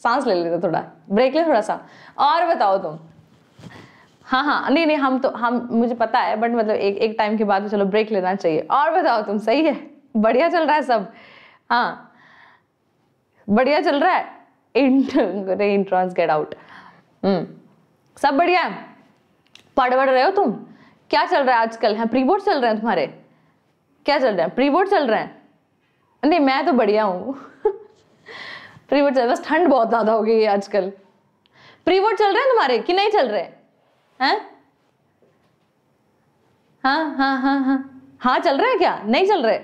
सांस ले लेते थोड़ा ब्रेक ले थोड़ा सा और बताओ तुम हाँ हाँ नहीं नहीं हम तो हम मुझे पता है बट मतलब एक एक टाइम के बाद तो चलो ब्रेक लेना चाहिए और बताओ तुम सही है बढ़िया चल रहा है सब हाँ बढ़िया चल रहा है इंटर इंट्रांस गेट आउट सब बढ़िया पढ़ बढ़ रहे हो तुम क्या चल रहा है आजकल हाँ प्री बोर्ड चल रहे हैं तुम्हारे क्या चल रहे हैं प्री बोर्ड चल रहे हैं नहीं मैं तो बढ़िया हूँ प्रीवर्ड चल बस ठंड बहुत ज़्यादा हो गई है आजकल प्रीवर्ड चल रहे हैं तुम्हारे कि नहीं चल रहे हैं हाँ हाँ हाँ हाँ हाँ चल रहे हैं क्या नहीं चल रहे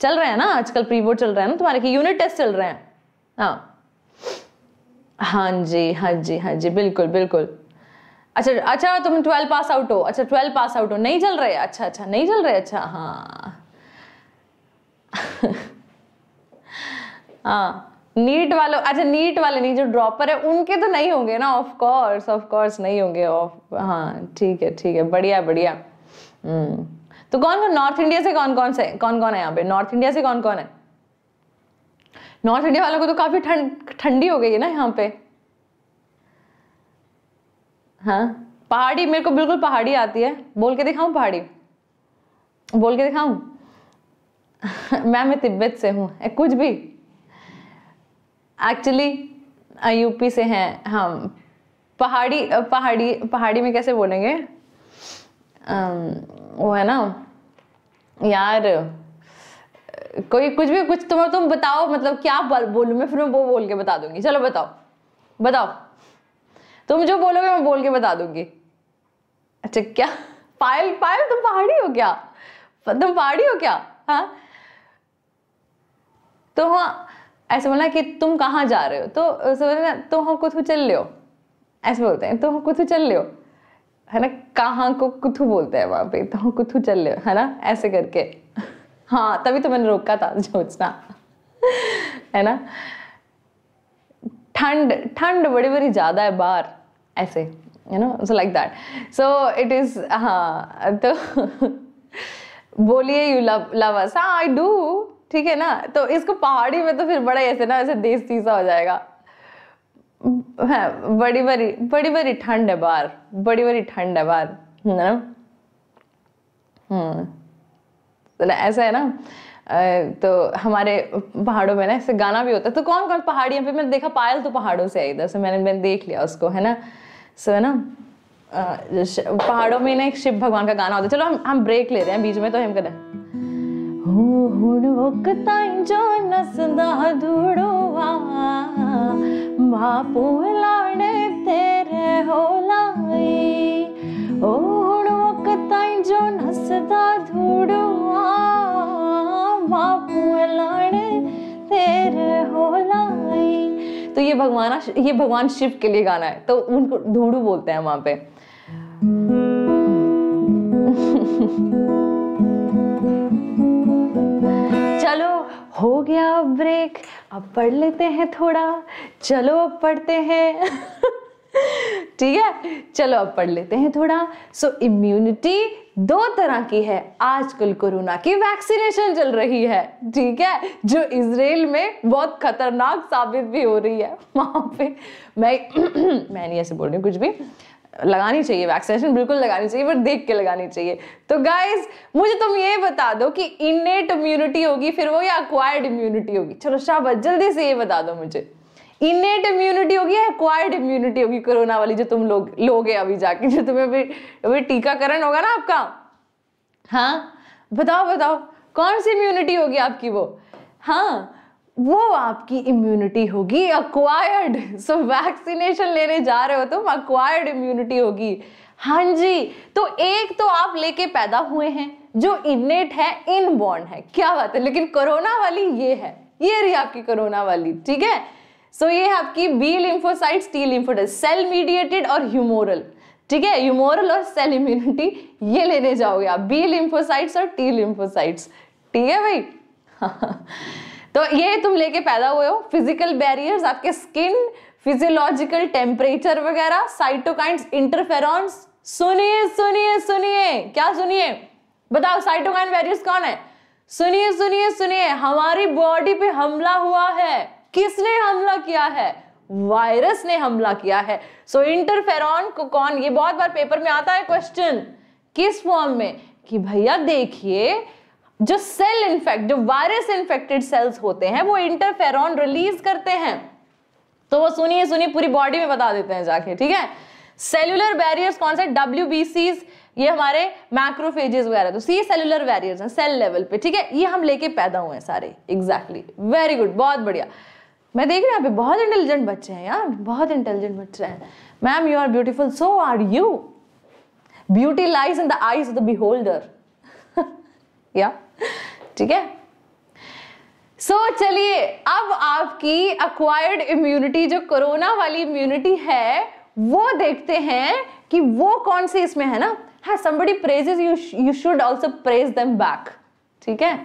चल रहे हैं ना आजकल प्रीवर्ड चल रहे हैं ना तुम्हारे की यूनिट टेस्ट चल रहे हैं हाँ हाँ जी हाँ जी हाँ जी बिल्कुल बिल्कुल अच्छा अच्छा तुम ट्वेल्व पास आउट हो अच्छा ट्वेल्व पास आउट हो नहीं चल रहे अच्छा अच्छा नहीं चल रहे अच्छा हाँ हाँ नीट वालों अच्छा नीट वाले नहीं जो ड्रॉपर है उनके तो नहीं होंगे ना ऑफ कोर्स ऑफ कोर्स नहीं होंगे ऑफ हाँ ठीक है ठीक है बढ़िया बढ़िया हम्म। तो कौन कौन नॉर्थ इंडिया से कौन कौन से कौन कौन है यहाँ पे नॉर्थ इंडिया से कौन कौन है नॉर्थ इंडिया वालों को तो काफी ठंड ठंडी हो गई है ना यहाँ पे हाँ पहाड़ी मेरे को बिल्कुल पहाड़ी आती है बोल के दिखाऊं पहाड़ी बोल के दिखाऊं मैं मैं तिब्बत से हूँ कुछ भी एक्चुअली यूपी से हैं हम पहाड़ी पहाड़ी पहाड़ी में कैसे बोलेंगे वो है ना यार कोई कुछ भी कुछ तुम तुम बताओ मतलब क्या बोलूँ मैं फिर मैं वो बोल के बता दूंगी चलो बताओ बताओ तुम जो बोलोगे मैं बोल के बता दूंगी अच्छा क्या पायल पायल तुम पहाड़ी हो क्या तुम पहाड़ी हो क्या हाँ तो हाँ ऐसे बोलना कि तुम कहाँ जा रहे हो तो ना तो हम कुथू चल लो ऐसे बोलते हैं तो हम कुथू चल लो है ना कहाँ को कुथू बोलते हैं वहाँ पे तो हम कुथू चल लियो है ना ऐसे करके हाँ तभी तो मैंने रोका था सोचना है ना ठंड ठंड बड़ी बड़ी ज़्यादा है बाहर ऐसे you know so like that so it is हाँ तो बोलिए you love love us I do ठीक है ना तो इसको पहाड़ी में तो फिर बड़ा ऐसे ना ऐसे देसी सा हो जाएगा है हाँ, बड़ी बड़ी बड़ी बड़ी ठंड है बार बड़ी बड़ी ठंड है बाहर ना हम्म। ऐसा है ना तो हमारे पहाड़ों में ना ऐसे गाना भी होता है तो कौन कौन पहाड़ी पे मैंने देखा पायल तो पहाड़ों से आई इधर से मैंने मैंने देख लिया उसको है ना सो है ना पहाड़ों में ना एक शिव भगवान का गाना होता है चलो हम हम ब्रेक ले रहे हैं बीच में तो हम करें हुड़ोक तंजो नसदा तेरे हो लाई ओ हुड़ोक तंजो बापू लाड़े तेरे हो लाई तो ये भगवान ये भगवान शिव के लिए गाना है तो उनको धूड़ू बोलते हैं वहां पे हो गया अब ब्रेक अब पढ़ लेते हैं थोड़ा चलो अब पढ़ते हैं ठीक है चलो अब पढ़ लेते हैं थोड़ा सो so, इम्यूनिटी दो तरह की है आजकल कोरोना की वैक्सीनेशन चल रही है ठीक है जो इसराइल में बहुत खतरनाक साबित भी हो रही है वहां पे मैं मैं नहीं ऐसे बोल रही हूँ कुछ भी लगानी चाहिए वैक्सीनेशन बिल्कुल लगानी चाहिए बट देख के लगानी चाहिए तो गाइज मुझे तुम ये बता दो कि इनेट इम्यूनिटी होगी फिर वो या अक्वायर्ड इम्यूनिटी होगी चलो शाहबाद जल्दी से ये बता दो मुझे इनेट इम्यूनिटी होगी या अक्वायर्ड इम्यूनिटी होगी कोरोना वाली जो तुम लोग लोगे अभी जाके जो तुम्हें अभी अभी टीकाकरण होगा ना आपका हाँ बताओ बताओ कौन सी इम्यूनिटी होगी आपकी वो हाँ वो आपकी इम्यूनिटी होगी अक्वायर्ड सो वैक्सीनेशन लेने जा रहे हो तुम अक्वायर्ड इम्यूनिटी होगी हाँ जी तो एक तो आप लेके पैदा हुए हैं जो इनेट है इनबॉर्न है क्या बात है लेकिन कोरोना वाली ये है ये रही आपकी कोरोना वाली ठीक है सो so, ये है आपकी B lymphocyte T lymphocyte cell mediated और ह्यूमोरल ठीक है ह्यूमोरल और सेल इम्यूनिटी ये लेने जाओगे आप बी लिम्फोसाइट्स और टी लिम्फोसाइट्स ठीक है भाई तो ये तुम लेके पैदा हुए हो फिजिकल बैरियर्स आपके स्किन फिजियोलॉजिकल टेम्परेचर वगैरह साइटोकाइंस इंटरफेरॉन्स सुनिए सुनिए सुनिए क्या सुनिए बताओ साइटोकाइन बैरियर्स कौन है सुनिए सुनिए सुनिए हमारी बॉडी पे हमला हुआ है किसने हमला किया है वायरस ने हमला किया है सो इंटरफेरॉन को कौन ये बहुत बार पेपर में आता है क्वेश्चन किस फॉर्म में कि भैया देखिए जो सेल इन्फेक्ट जो वायरस इन्फेक्टेड सेल्स होते हैं वो इंटरफेरॉन रिलीज करते हैं तो वो सुनिए सुनिए पूरी बॉडी में बता देते हैं जाके ठीक है सेलुलर बैरियर्स कौन से डब्ल्यू ये हमारे मैक्रोफेजेस वगैरह तो सी सेलुलर बैरियर्स हैं सेल लेवल पे ठीक है ये हम लेके पैदा हुए हैं सारे एग्जैक्टली वेरी गुड बहुत बढ़िया मैं देख रही हूँ यहाँ पे बहुत इंटेलिजेंट बच्चे हैं यार बहुत इंटेलिजेंट बच्चे हैं ma'am you are beautiful so are you beauty lies in the eyes of the beholder या ठीक है सो so, चलिए अब आपकी अक्वायर्ड इम्यूनिटी जो कोरोना वाली इम्यूनिटी है वो देखते हैं कि वो कौन से इसमें है ना हाँ somebody praises you you should also praise them back ठीक है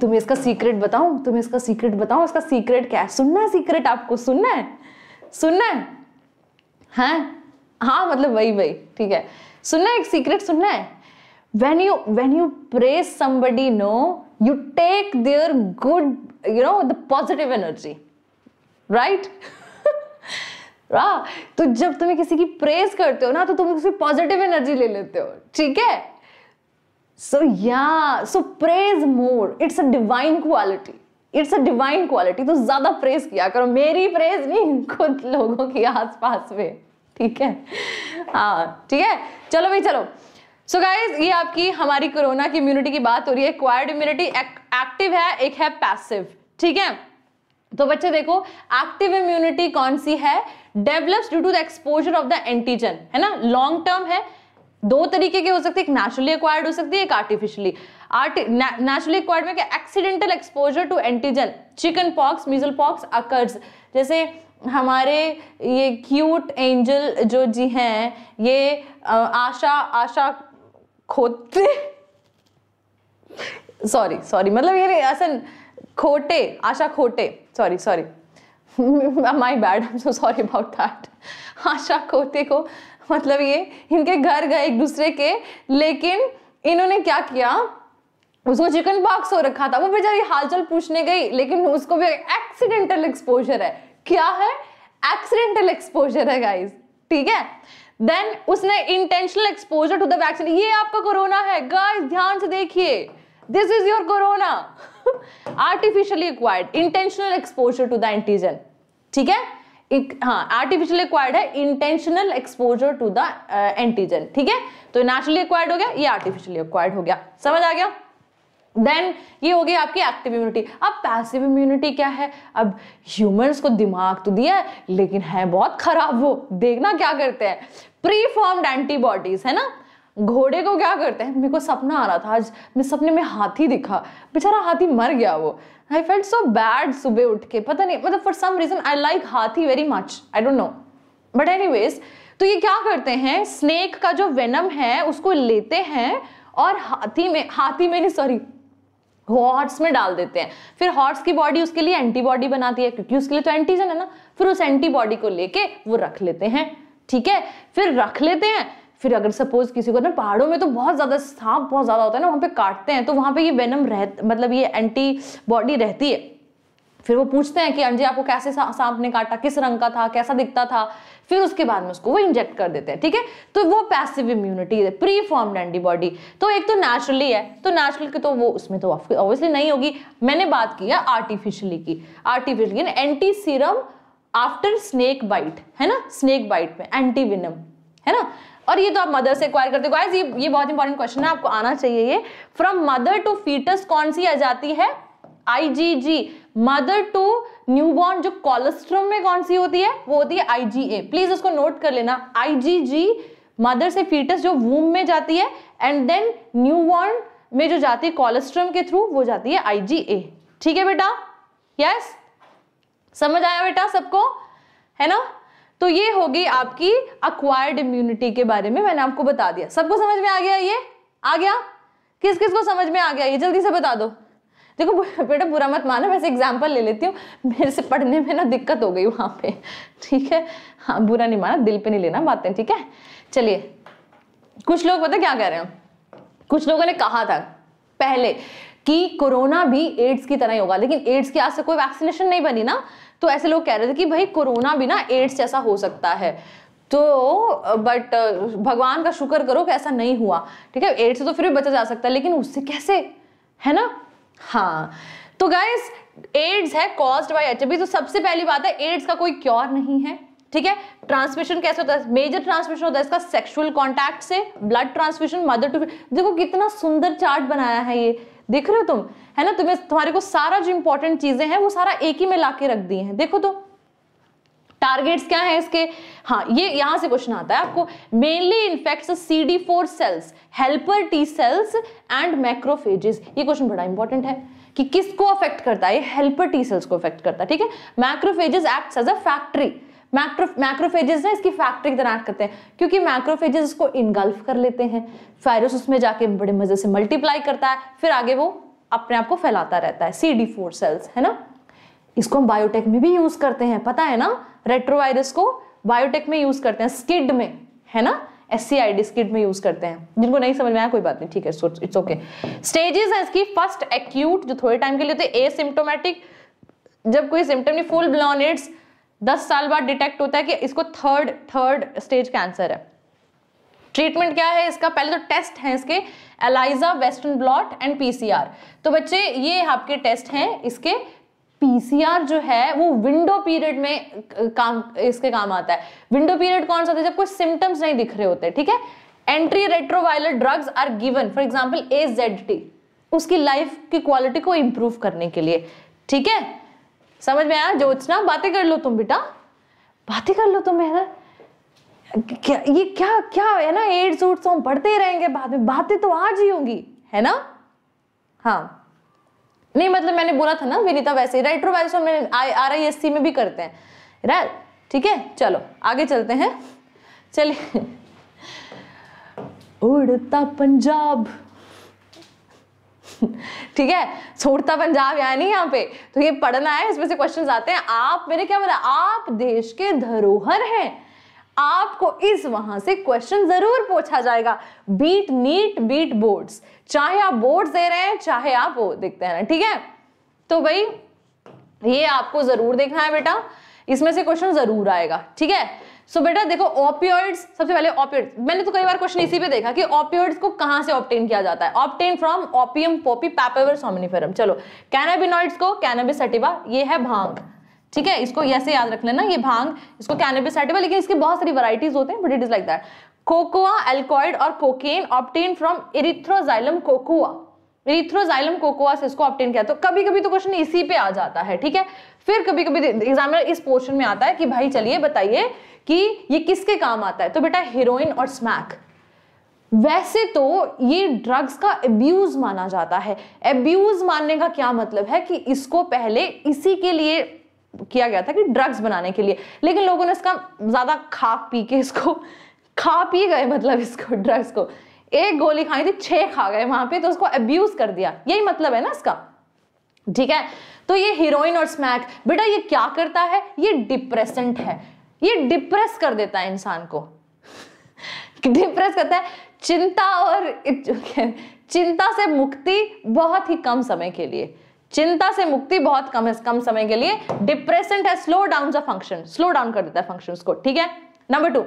तुम्हें इसका सीक्रेट बताऊं तुम्हें इसका सीक्रेट बताऊं इसका सीक्रेट क्या है सुनना है सीक्रेट आपको सुनना है सुनना है हाँ हाँ मतलब वही वही ठीक है सुनना है एक सीक्रेट सुनना है when you when you praise somebody no you take their good you know the positive energy right तो जब तुम्हें किसी की प्रेज करते हो ना तो तुम उससे पॉजिटिव एनर्जी ले लेते हो ठीक है सो या so praise more it's a divine quality it's a divine quality तो ज्यादा प्रेज किया करो मेरी प्रेज नहीं खुद लोगों के आसपास में ठीक है हाँ ठीक है चलो भाई चलो सो so गाइज ये आपकी हमारी कोरोना की इम्यूनिटी की बात हो रही है क्वाइर्ड इम्यूनिटी एक्टिव है एक है पैसिव ठीक है तो बच्चे देखो एक्टिव इम्यूनिटी कौन सी है develops due to the exposure of the antigen है ना लॉन्ग टर्म है दो तरीके के हो सकते हैं एक नेचुरली एक्वायर्ड हो सकती है एक आर्टिफिशियली नेचुरली एक्वायर्ड में क्या accidental exposure to antigen chicken pox measle pox occurs जैसे हमारे ये क्यूट एंजल जो जी हैं ये आशा आशा खोते सॉरी सॉरी मतलब ये ऐसा Khote Asha Khote sorry sorry my bad I am so sorry about that Asha Khote को मतलब ये इनके घर गए एक दूसरे के लेकिन इन्होंने क्या किया उसको चिकन पॉक्स हो रखा था वो बेचारी हालचाल पूछने गई लेकिन उसको भी एक्सीडेंटल एक्सपोजर है क्या है एक्सीडेंटल एक्सपोजर है गाइस ठीक है देन उसने intentional exposure to the vaccine ये आपका कोरोना है गाइस ध्यान से देखिए this is your corona artificially acquired intentional exposure to the antigen ठीक है हाँ आर्टिफिशियल एक्वायर्ड है intentional exposure to the antigen ठीक है तो नेचुरली एक्वायर्ड हो गया ये आर्टिफिशियली एक्वायर्ड हो गया समझ आ गया देन ये हो गई आपकी एक्टिव इम्यूनिटी अब पैसिव इम्यूनिटी क्या है अब ह्यूमंस को दिमाग तो दिया है लेकिन है बहुत खराब वो देखना क्या करते हैं प्री फॉर्म्ड एंटीबॉडीज है ना घोड़े को क्या करते हैं मेरे को सपना आ रहा था आज मैं सपने में हाथी दिखा बेचारा हाथी मर गया वो आई फेल्ट सो बैड सुबह उठ के पता नहीं मतलब for some reason I like हाथी very much I don't know but anyways तो ये क्या करते हैं स्नेक का जो वेनम है उसको लेते हैं और हाथी में हाथी में नहीं सॉरी हॉर्स में डाल देते हैं फिर हॉर्स की बॉडी उसके लिए एंटीबॉडी बनाती है क्योंकि उसके लिए तो एंटीजन है ना फिर उस एंटीबॉडी को लेके वो रख लेते हैं ठीक है फिर रख लेते हैं फिर अगर सपोज किसी को ना पहाड़ों में तो बहुत ज़्यादा सांप बहुत ज़्यादा होता है ना वहाँ पे काटते हैं तो वहां पे ये वेनम रह मतलब ये एंटी बॉडी रहती है फिर वो पूछते हैं कि अंजी हाँ आपको कैसे सांप ने काटा किस रंग का था कैसा दिखता था फिर उसके बाद में उसको वो इंजेक्ट कर देते हैं ठीक है तो वो पैसिव इम्यूनिटी है प्री फॉर्म्ड एंटीबॉडी तो एक तो नेचुरली है तो नेचुरल की तो वो उसमें तो ऑब्वियसली नहीं होगी मैंने बात की है आर्टिफिशियली की artificially anti serum after snake bite है ना स्नेक बाइट में एंटीविनम है ना और ये तो आप मदर से एक्वायर करते हो गाइस ये ये बहुत इंपॉर्टेंट क्वेश्चन है आपको आना चाहिए ये फ्रॉम मदर टू फीटस कौन सी आ जाती है आईजीजी मदर टू न्यूबॉर्न जो कोलेस्ट्रम में कौन सी होती है वो होती है आईजीए प्लीज उसको नोट कर लेना आईजीजी मदर से फीटस जो वूम में जाती है एंड देन न्यूबॉर्न में जो जाती है कोलेस्ट्रम के थ्रू वो जाती है आईजीए ठीक है बेटा यस yes? समझ आया बेटा सबको है ना तो ये होगी आपकी अक्वायर्ड इम्यूनिटी के बारे में मैंने आपको बता दिया सबको समझ में आ गया ये आ गया किस किस को समझ में आ गया ये जल्दी से बता दो देखो बेटा बुरा मत मानो मैं एग्जाम्पल ले लेती हूँ मेरे से पढ़ने में ना दिक्कत हो गई वहां पे ठीक है हाँ बुरा नहीं माना दिल पे नहीं लेना बातें ठीक है चलिए कुछ लोग पता क्या कह रहे हैं कुछ लोगों ने कहा था पहले कि कोरोना भी एड्स की तरह ही होगा लेकिन एड्स की आज से कोई वैक्सीनेशन नहीं बनी ना तो ऐसे लोग कह रहे थे कि भाई कोरोना भी ना एड्स जैसा हो सकता है तो बट भगवान का शुक्र करो कि ऐसा नहीं हुआ ठीक है एड्स से तो फिर भी बचा जा सकता है लेकिन उससे कैसे है ना हाँ तो गाइस एड्स है कॉज्ड बाय एच तो सबसे पहली बात है एड्स का कोई क्योर नहीं है ठीक है ट्रांसमिशन कैसे होता है मेजर ट्रांसमिशन होता है इसका सेक्सुअल कॉन्टैक्ट से ब्लड ट्रांसमिशन मदर टू देखो कितना सुंदर चार्ट बनाया है ये देख रहे हो तुम है ना तुम्हें तुम्हारे को सारा जो इंपॉर्टेंट चीजें हैं वो सारा एक ही में लाके रख दिए हैं देखो तो टारगेट्स क्या है इसके हाँ ये यहां से क्वेश्चन आता है आपको mainly infect C D four cells helper T cells and macrophages ये क्वेश्चन बड़ा इंपॉर्टेंट है कि किसको अफेक्ट करता है ये हेल्पर टी सेल्स को अफेक्ट करता है ठीक है macrophages acts as a factory macrophages ना इसकी फैक्ट्री की तरह करते हैं क्योंकि मैक्रोफेजेस इसको इनगल्फ कर लेते हैं फायरस उसमें जाके बड़े मजे से मल्टीप्लाई करता है फिर आगे वो अपने आप को फैलाता रहता है सी डी फोर सेल्स है ना इसको हम बायोटेक में भी यूज करते हैं पता है ना रेट्रोवायरस को बायोटेक में यूज करते हैं स्किड में है ना S C I D SCID में यूज करते हैं जिनको नहीं समझ में आया कोई बात नहीं ठीक है इट्स ओके स्टेजेस है इसकी फर्स्ट एक्यूट जो थोड़े टाइम के लिए होते हैं एसिम्टोमेटिक जब कोई सिम्टम नहीं फुल ब्लॉन इट्स दस साल बाद डिटेक्ट होता है कि इसको थर्ड थर्ड स्टेज कैंसर है ट्रीटमेंट क्या है इसका पहले तो टेस्ट है इसके ELISA Western blot and PCR तो बच्चे ये आपके टेस्ट हैं इसके पीसीआर जो है वो विंडो पीरियड में काम इसके काम आता है विंडो पीरियड कौन सा होता है जब कोई सिम्टम्स नहीं दिख रहे होते ठीक है anti retroviral drugs are given for example a उसकी लाइफ की क्वालिटी को इंप्रूव करने के लिए ठीक है समझ में आया ज्योत्सना बातें कर लो तुम बेटा बातें कर लो तुम है ना क्या ये क्या क्या है ना एड्स उड्स हम पढ़ते रहेंगे बाद में बातें तो आज ही होंगी है ना हाँ नहीं मतलब मैंने बोला था ना विनीता वैसे राइटर वैसे हमने आर आई एस सी में भी करते हैं राइट ठीक है चलो आगे चलते हैं चलिए उड़ता पंजाब ठीक है छोड़ता पंजाब यानी नहीं यहाँ पे तो ये पढ़ना है इसमें से क्वेश्चन आते हैं आप मैंने क्या बोला आप देश के धरोहर हैं आपको इस वहां से क्वेश्चन जरूर पूछा जाएगा बीट नीट बीट बोर्ड्स चाहे आप बोर्ड्स दे रहे हैं चाहे आप वो देखते हैं ना ठीक है तो भाई ये आपको जरूर देखना है बेटा इसमें से क्वेश्चन जरूर आएगा ठीक है सो so, बेटा देखो ऑपियोइड्स सबसे पहले ऑपियोइड्स मैंने तो कई बार क्वेश्चन इसी पे देखा कि ऑपियोइड्स को कहां से ऑप्टेन किया जाता है obtain from opium poppy Papaver somniferum चलो कैनाबिनॉइड्स को कैनाबिस सटिवा ये है भांग ठीक है इसको ऐसे याद रख लेना ये भांग इसको कैनाबिस सटिवा लेकिन इसकी बहुत सारी वराइटीज होते हैं but it is like that coca एल्कोइड और cocaine obtain from Erythroxylum coca Erythroxylum coca से इसको ऑप्टेन किया तो कभी कभी तो क्वेश्चन इसी पे आ जाता है ठीक है फिर कभी कभी एग्जामिनर इस पोर्शन में आता है कि भाई चलिए बताइए कि ये किसके काम आता है तो बेटा हीरोइन और स्मैक वैसे तो ये ड्रग्स का एब्यूज माना जाता है एब्यूज मानने का क्या मतलब है कि इसको पहले इसी के लिए किया गया था कि ड्रग्स बनाने के लिए लेकिन लोगों ने इसका ज़्यादा खा पी के इसको खा पी गए मतलब इसको ड्रग्स को एक गोली खाई थी छह खा गए वहां पे तो उसको अब्यूज़ कर दिया यही मतलब है ना इसका ठीक है तो ये हीरोइन और स्मैक बेटा ये क्या करता है ये डिप्रेसेंट है ये डिप्रेस कर देता है इंसान को डिप्रेस करता है चिंता और चिंता से मुक्ति बहुत ही कम समय के लिए चिंता से मुक्ति बहुत कम है कम समय के लिए डिप्रेसेंट है slow down function slow down कर देता है फंक्शन को ठीक है नंबर टू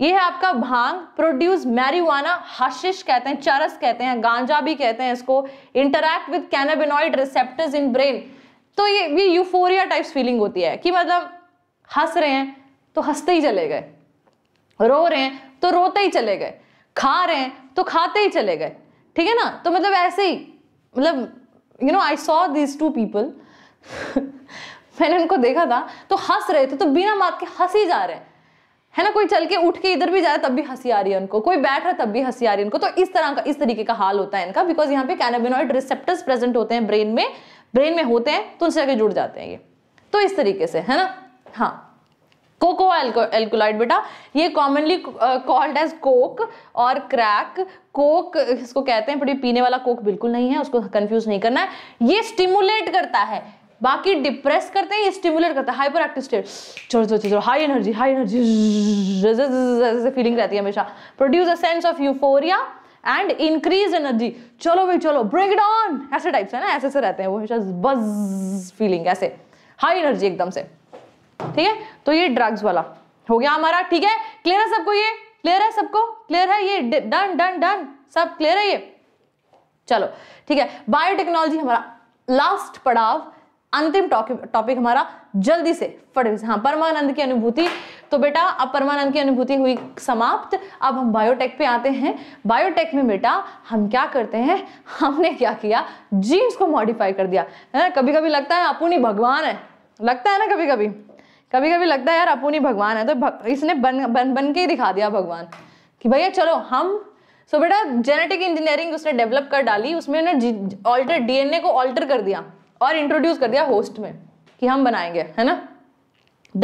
ये है आपका भांग प्रोड्यूस मैरिवाना हशिश कहते हैं चरस कहते हैं गांजा भी कहते हैं इसको interact with cannabinoid receptors in brain तो ये ये यूफोरिया टाइप्स फीलिंग होती है कि मतलब हंस रहे हैं तो हंसते ही चले गए रो रहे हैं तो रोते ही चले गए खा रहे हैं तो खाते ही चले गए ठीक है ना तो मतलब ऐसे ही मतलब you know I saw these two people मैंने उनको देखा था तो हंस रहे थे तो बिना मात के हंस ही जा रहे हैं है ना कोई चल के उठ के इधर भी जाए तब भी हंसी आ रही है उनको कोई बैठ रहा तब भी हंसी आ रही है उनको तो इस तरह का इस तरीके का हाल होता है इनका बिकॉज यहाँ पे कैनाबिनॉइड रिसेप्टर्स प्रेजेंट होते हैं ब्रेन में ब्रेन में होते हैं तो उनसे आगे जुड़ जाते हैं ये तो इस तरीके से है ना हाँ कोको एल्कोलाइड बेटा ये कॉमनली कॉल्ड एज कोक और क्रैक कोक इसको कहते हैं बट पीने वाला कोक बिल्कुल नहीं है उसको कंफ्यूज नहीं करना है ये स्टिमुलेट करता है बाकी डिप्रेस करते हैं ये स्टिमुलेट करता है हाइपर एक्टिव स्टेट चलो चलो चलो high energy high energy feeling रहती है हमेशा produce a sense of euphoria and increase energy चलो भाई चलो ब्रेक डाउन ऐसे टाइप से ना ऐसे से रहते हैं वो हमेशा बज फीलिंग ऐसे हाई एनर्जी एकदम से ठीक है तो ये ड्रग्स वाला हो गया हमारा ठीक है क्लियर है सबको ये क्लियर है सबको क्लियर है ये डन डन डन सब क्लियर है ये चलो ठीक है बायोटेक्नोलॉजी हमारा लास्ट पड़ाव अंतिम टॉपिक हमारा जल्दी से फट हाँ परमानंद की अनुभूति तो बेटा अब परमानंद की अनुभूति हुई समाप्त अब हम बायोटेक पे आते हैं बायोटेक में बेटा हम क्या करते हैं हमने क्या किया जीन्स को मॉडिफाई कर दिया है ना कभी कभी लगता है अपूनी भगवान है लगता है ना कभी कभी कभी कभी लगता है यार अपूनी भगवान है तो भग, इसने बन बन बन के ही दिखा दिया भगवान कि भैया चलो हम सो बेटा जेनेटिक इंजीनियरिंग उसने डेवलप कर डाली उसमें उन्होंने ऑल्टर डीएनए को ऑल्टर कर दिया और इंट्रोड्यूस कर दिया होस्ट में कि हम बनाएंगे है ना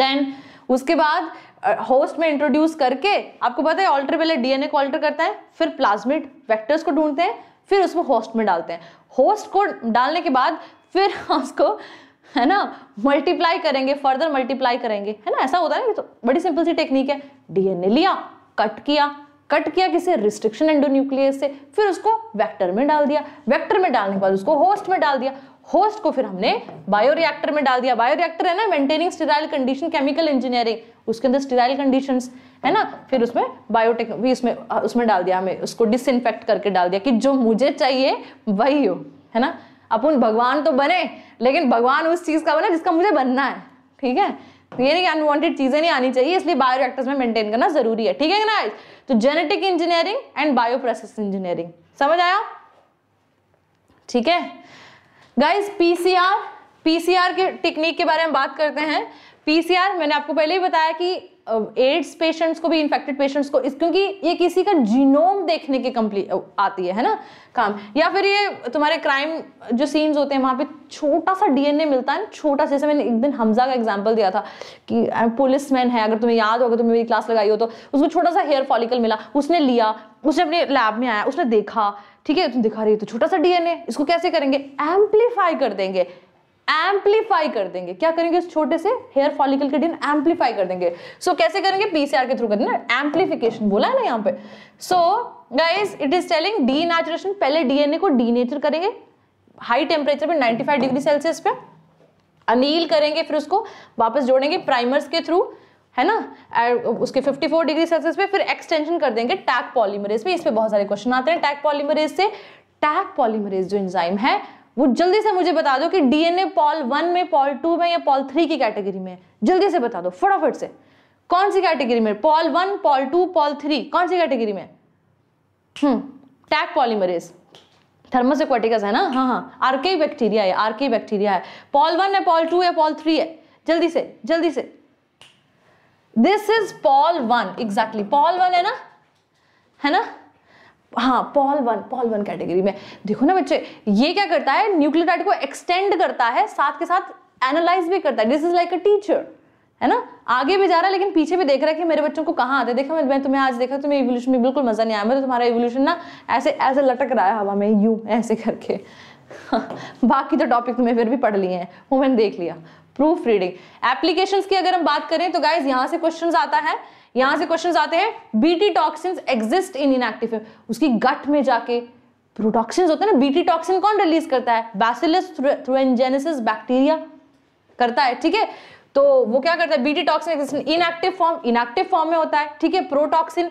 देन उसके बाद होस्ट में इंट्रोड्यूस करके आपको पता है ऑल्टर पहले डीएनए को ऑल्टर करता है फिर प्लाज्मिड वेक्टर्स को ढूंढते हैं फिर उसको होस्ट में डालते हैं होस्ट को डालने के बाद फिर उसको है ना मल्टीप्लाई करेंगे फर्दर मल्टीप्लाई करेंगे है ना ऐसा होता है तो बड़ी सिंपल सी टेक्निक है डीएनए लिया कट किया कट किया किसी रिस्ट्रिक्शन एंडोन्यूक्लियस से फिर उसको वेक्टर में डाल दिया वेक्टर में डालने के बाद उसको होस्ट में डाल दिया होस्ट को फिर हमने बायोरिएक्टर में डाल दिया बायोरिएक्टर है ना maintaining sterile condition chemical engineering उसके अंदर स्टेराइल कंडीशन है ना फिर उसमें बायोटेक भी उसमें उसमें डाल दिया हमें उसको डिसइनफेक्ट करके डाल दिया कि जो मुझे चाहिए वही हो है ना अपन भगवान तो बने लेकिन भगवान उस चीज़ का बने जिसका मुझे बनना है ठीक है तो ये नहीं अनवांटेड चीज़ें नहीं आनी चाहिए इसलिए बायो रिएक्टर्स में मेंटेन करना जरूरी है ठीक है ना तो genetic engineering and bio process engineering समझ आया ठीक है गाइज पीसीआर पीसीआर के टेक्निक के बारे में बात करते हैं पीसीआर मैंने आपको पहले ही बताया कि एड्स पेशेंट्स को भी इन्फेक्टेड पेशेंट्स को इस क्योंकि ये किसी का जीनोम देखने के कम्प्ली आती है है ना काम या फिर ये तुम्हारे क्राइम जो सीन्स होते हैं वहाँ पे छोटा सा डीएनए मिलता है छोटा सा जैसे मैंने एक दिन हमजा का एग्जाम्पल दिया था कि पुलिस मैन है अगर तुम्हें याद होगा तुम्हें मेरी क्लास लगाई हो तो उसको छोटा सा हेयर फॉलिकल मिला उसने लिया उसने अपने लैब में आया उसने देखा ठीक है तुम तो दिखा रही हो तो छोटा सा डीएनए इसको कैसे करेंगे एम्पलीफाई कर देंगे एम्पलीफाई कर देंगे क्या करेंगे इस छोटे से हेयर फॉलिकल के डीएनए एम्पलीफाई कर देंगे सो so, कैसे करेंगे पीसीआर के थ्रू करेंगे ना एम्पलीफिकेशन बोला है ना यहाँ पे so guys it is telling the पहले डीएनए को डीनेचर करेंगे हाई टेम्परेचर पे 95 डिग्री सेल्सियस पे अनिल करेंगे फिर उसको वापस जोड़ेंगे प्राइमर्स के थ्रू है ना उसके 54 डिग्री सेल्सियस पे फिर एक्सटेंशन कर देंगे टैक पॉलीमरेज पे इस पे बहुत सारे क्वेश्चन आते हैं टैक पॉलीमरेज से टैक पॉलीमरेज जो एंजाइम है वो जल्दी से मुझे बता दो कि डीएनए पॉल वन में पॉल टू में या पॉल थ्री की कैटेगरी में है जल्दी से बता दो फटाफट से कौन सी कैटेगरी में pol one pol two pol three कौन सी कैटेगरी में हम्म, टैग पॉलीमरेज थर्मोसिक्वेटिकस है ना हाँ हाँ आरके बैक्टीरिया है आरके बैक्टीरिया है पॉल वन है पॉल टू है पॉल थ्री है जल्दी से जल्दी से this is pol one exactly pol one है ना है ना हाँ pol one pol one category में देखो ना बच्चे ये क्या करता है न्यूक्लियोटाइड को एक्सटेंड करता है साथ के साथ एनालाइज भी करता है this is like a teacher है ना आगे भी जा रहा है लेकिन पीछे भी देख रहा है कि मेरे बच्चों को कहाँ आते देखा मैं, मैं तुम्हें आज देखा तुम्हें इवोल्यूशन में बिल्कुल मजा नहीं आया मैं तो तुम्हारा इवोल्यूशन ना ऐसे ऐसे लटक रहा है हवा में यूं ऐसे करके बाकी तो टॉपिक तुम्हें फिर भी पढ़ लिए हैं वो मैंने देख लिया प्रूफ रीडिंग एप्लीकेशन की अगर हम बात करें तो गाइज यहाँ से क्वेश्चन आता है यहां से क्वेश्चन आते हैं Bt toxin exist in inactive उसकी गट में जाके प्रोटॉक्सिन होते हैं ना बीटी टॉक्सिन कौन रिलीज करता है बैसिलस थ्रोजेनेसिस बैक्टीरिया करता है ठीक है तो वो क्या करता है Bt toxin exist inactive form inactive form में होता है ठीक है प्रोटॉक्सिन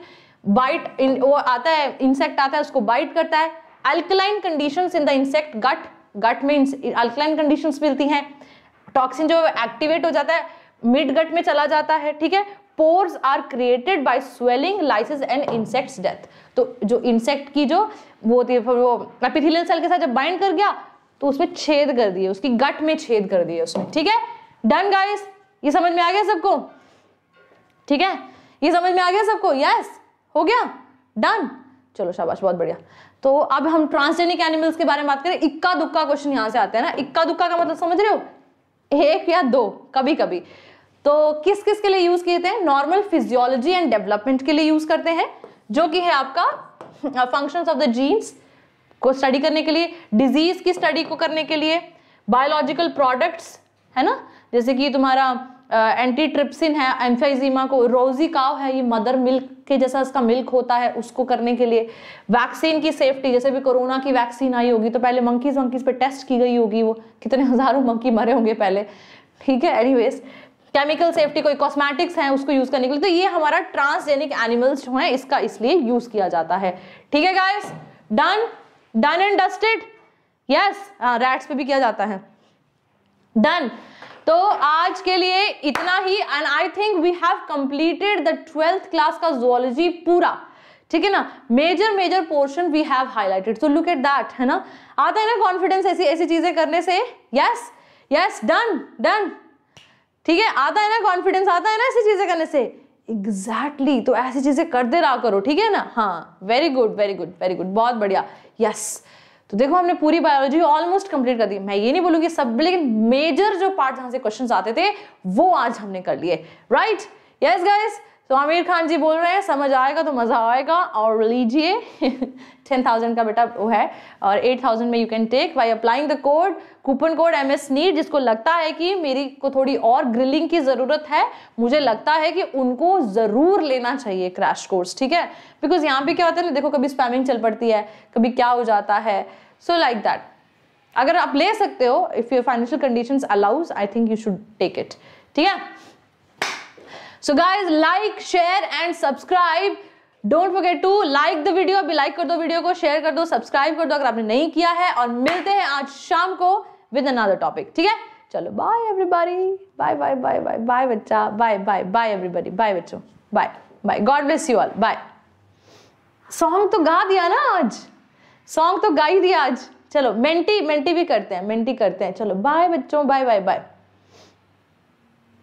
बाइट वो आता है इंसेक्ट आता है उसको बाइट करता है alkaline condition in the insect gut gut में अल्कलाइन कंडीशन मिलती हैं टॉक्सिन जो एक्टिवेट हो जाता है मिड गट में चला जाता है ठीक है spores are created by swelling lysis and insects death तो जो इंसेक्ट की जो वो होती है वो एपिथिलियल सेल के साथ जब बाइंड कर गया तो उसमें छेद कर दिए उसकी गट में छेद कर दिए उसने ठीक है डन गाइस ये समझ में आ गया सबको ठीक है ये समझ में आ गया सबको यस yes, हो गया डन चलो शाबाश बहुत बढ़िया तो अब हम ट्रांसजेनिक एनिमल्स के बारे में बात करें इक्का दुक्का क्वेश्चन यहां से आते हैं ना इक्का दुक्का का मतलब समझ रहे हो एक या दो कभी कभी तो किस किस के लिए यूज किए थे नॉर्मल फिजियोलॉजी एंड डेवलपमेंट के लिए यूज करते हैं जो कि है आपका फंक्शंस ऑफ द जीन्स को स्टडी करने के लिए डिजीज की स्टडी को करने के लिए बायोलॉजिकल प्रोडक्ट्स है ना जैसे कि तुम्हारा एंटी ट्रिप्सिन है एम्फाइजीमा को रोजी काव है ये मदर मिल्क के जैसा इसका मिल्क होता है उसको करने के लिए वैक्सीन की सेफ्टी जैसे भी कोरोना की वैक्सीन आई होगी तो पहले मंकीज वंकीज पे टेस्ट की गई होगी वो कितने हज़ारों मंकी मरे होंगे पहले ठीक है एनीवेज केमिकल सेफ्टी कोई कॉस्मेटिक्स है उसको यूज करने के लिए तो ये हमारा ट्रांसजेनिक एनिमल्स जो है इसका इसलिए यूज किया जाता है ठीक है guys done done and dusted yes rats पे भी किया जाता है डन तो आज के लिए इतना ही and I think we have completed the twelfth class का जोलॉजी पूरा ठीक है ना major major portion we have highlighted so look at that है ना आता है ना कॉन्फिडेंस ऐसी ऐसी चीजें करने से यस यस डन डन ठीक है आता है ना कॉन्फिडेंस आता है ना ऐसी चीजें करने से एग्जैक्टली exactly, तो ऐसी चीजें करते रहा करो ठीक है ना हाँ very good very good very good बहुत बढ़िया यस yes. तो देखो हमने पूरी बायोलॉजी ऑलमोस्ट कंप्लीट कर दी मैं ये नहीं बोलूंगी सब लेकिन मेजर जो पार्ट जहां से क्वेश्चन आते थे वो आज हमने कर लिए राइट यस गाइस तो आमिर खान जी बोल रहे हैं समझ आएगा तो मज़ा आएगा और लीजिए टेन थाउजेंड का बेटा वो है और एट थाउजेंड में you can take by applying the code coupon code M S NEET जिसको लगता है कि मेरी को थोड़ी और ग्रिलिंग की ज़रूरत है मुझे लगता है कि उनको ज़रूर लेना चाहिए क्रैश कोर्स ठीक है बिकॉज यहाँ पे क्या होता है ना देखो कभी स्पैमिंग चल पड़ती है कभी क्या हो जाता है सो लाइक दैट अगर आप ले सकते हो if your financial condition allows I think you should take it ठीक है so guys like share and subscribe don't forget to like the video अभी लाइक कर दो वीडियो को शेयर कर दो सब्सक्राइब कर दो अगर आपने नहीं किया है और मिलते हैं आज शाम को विद अनदर टॉपिक ठीक है चलो bye everybody bye bye bye bye bye बच्चा bye bye bye everybody bye बच्चो bye bye God bless you all bye song तो गा दिया ना आज सॉन्ग तो गा ही दिया आज चलो मेंटी मेंटी भी करते हैं मेंटी करते हैं चलो बाय बच्चों बाय बाय बाय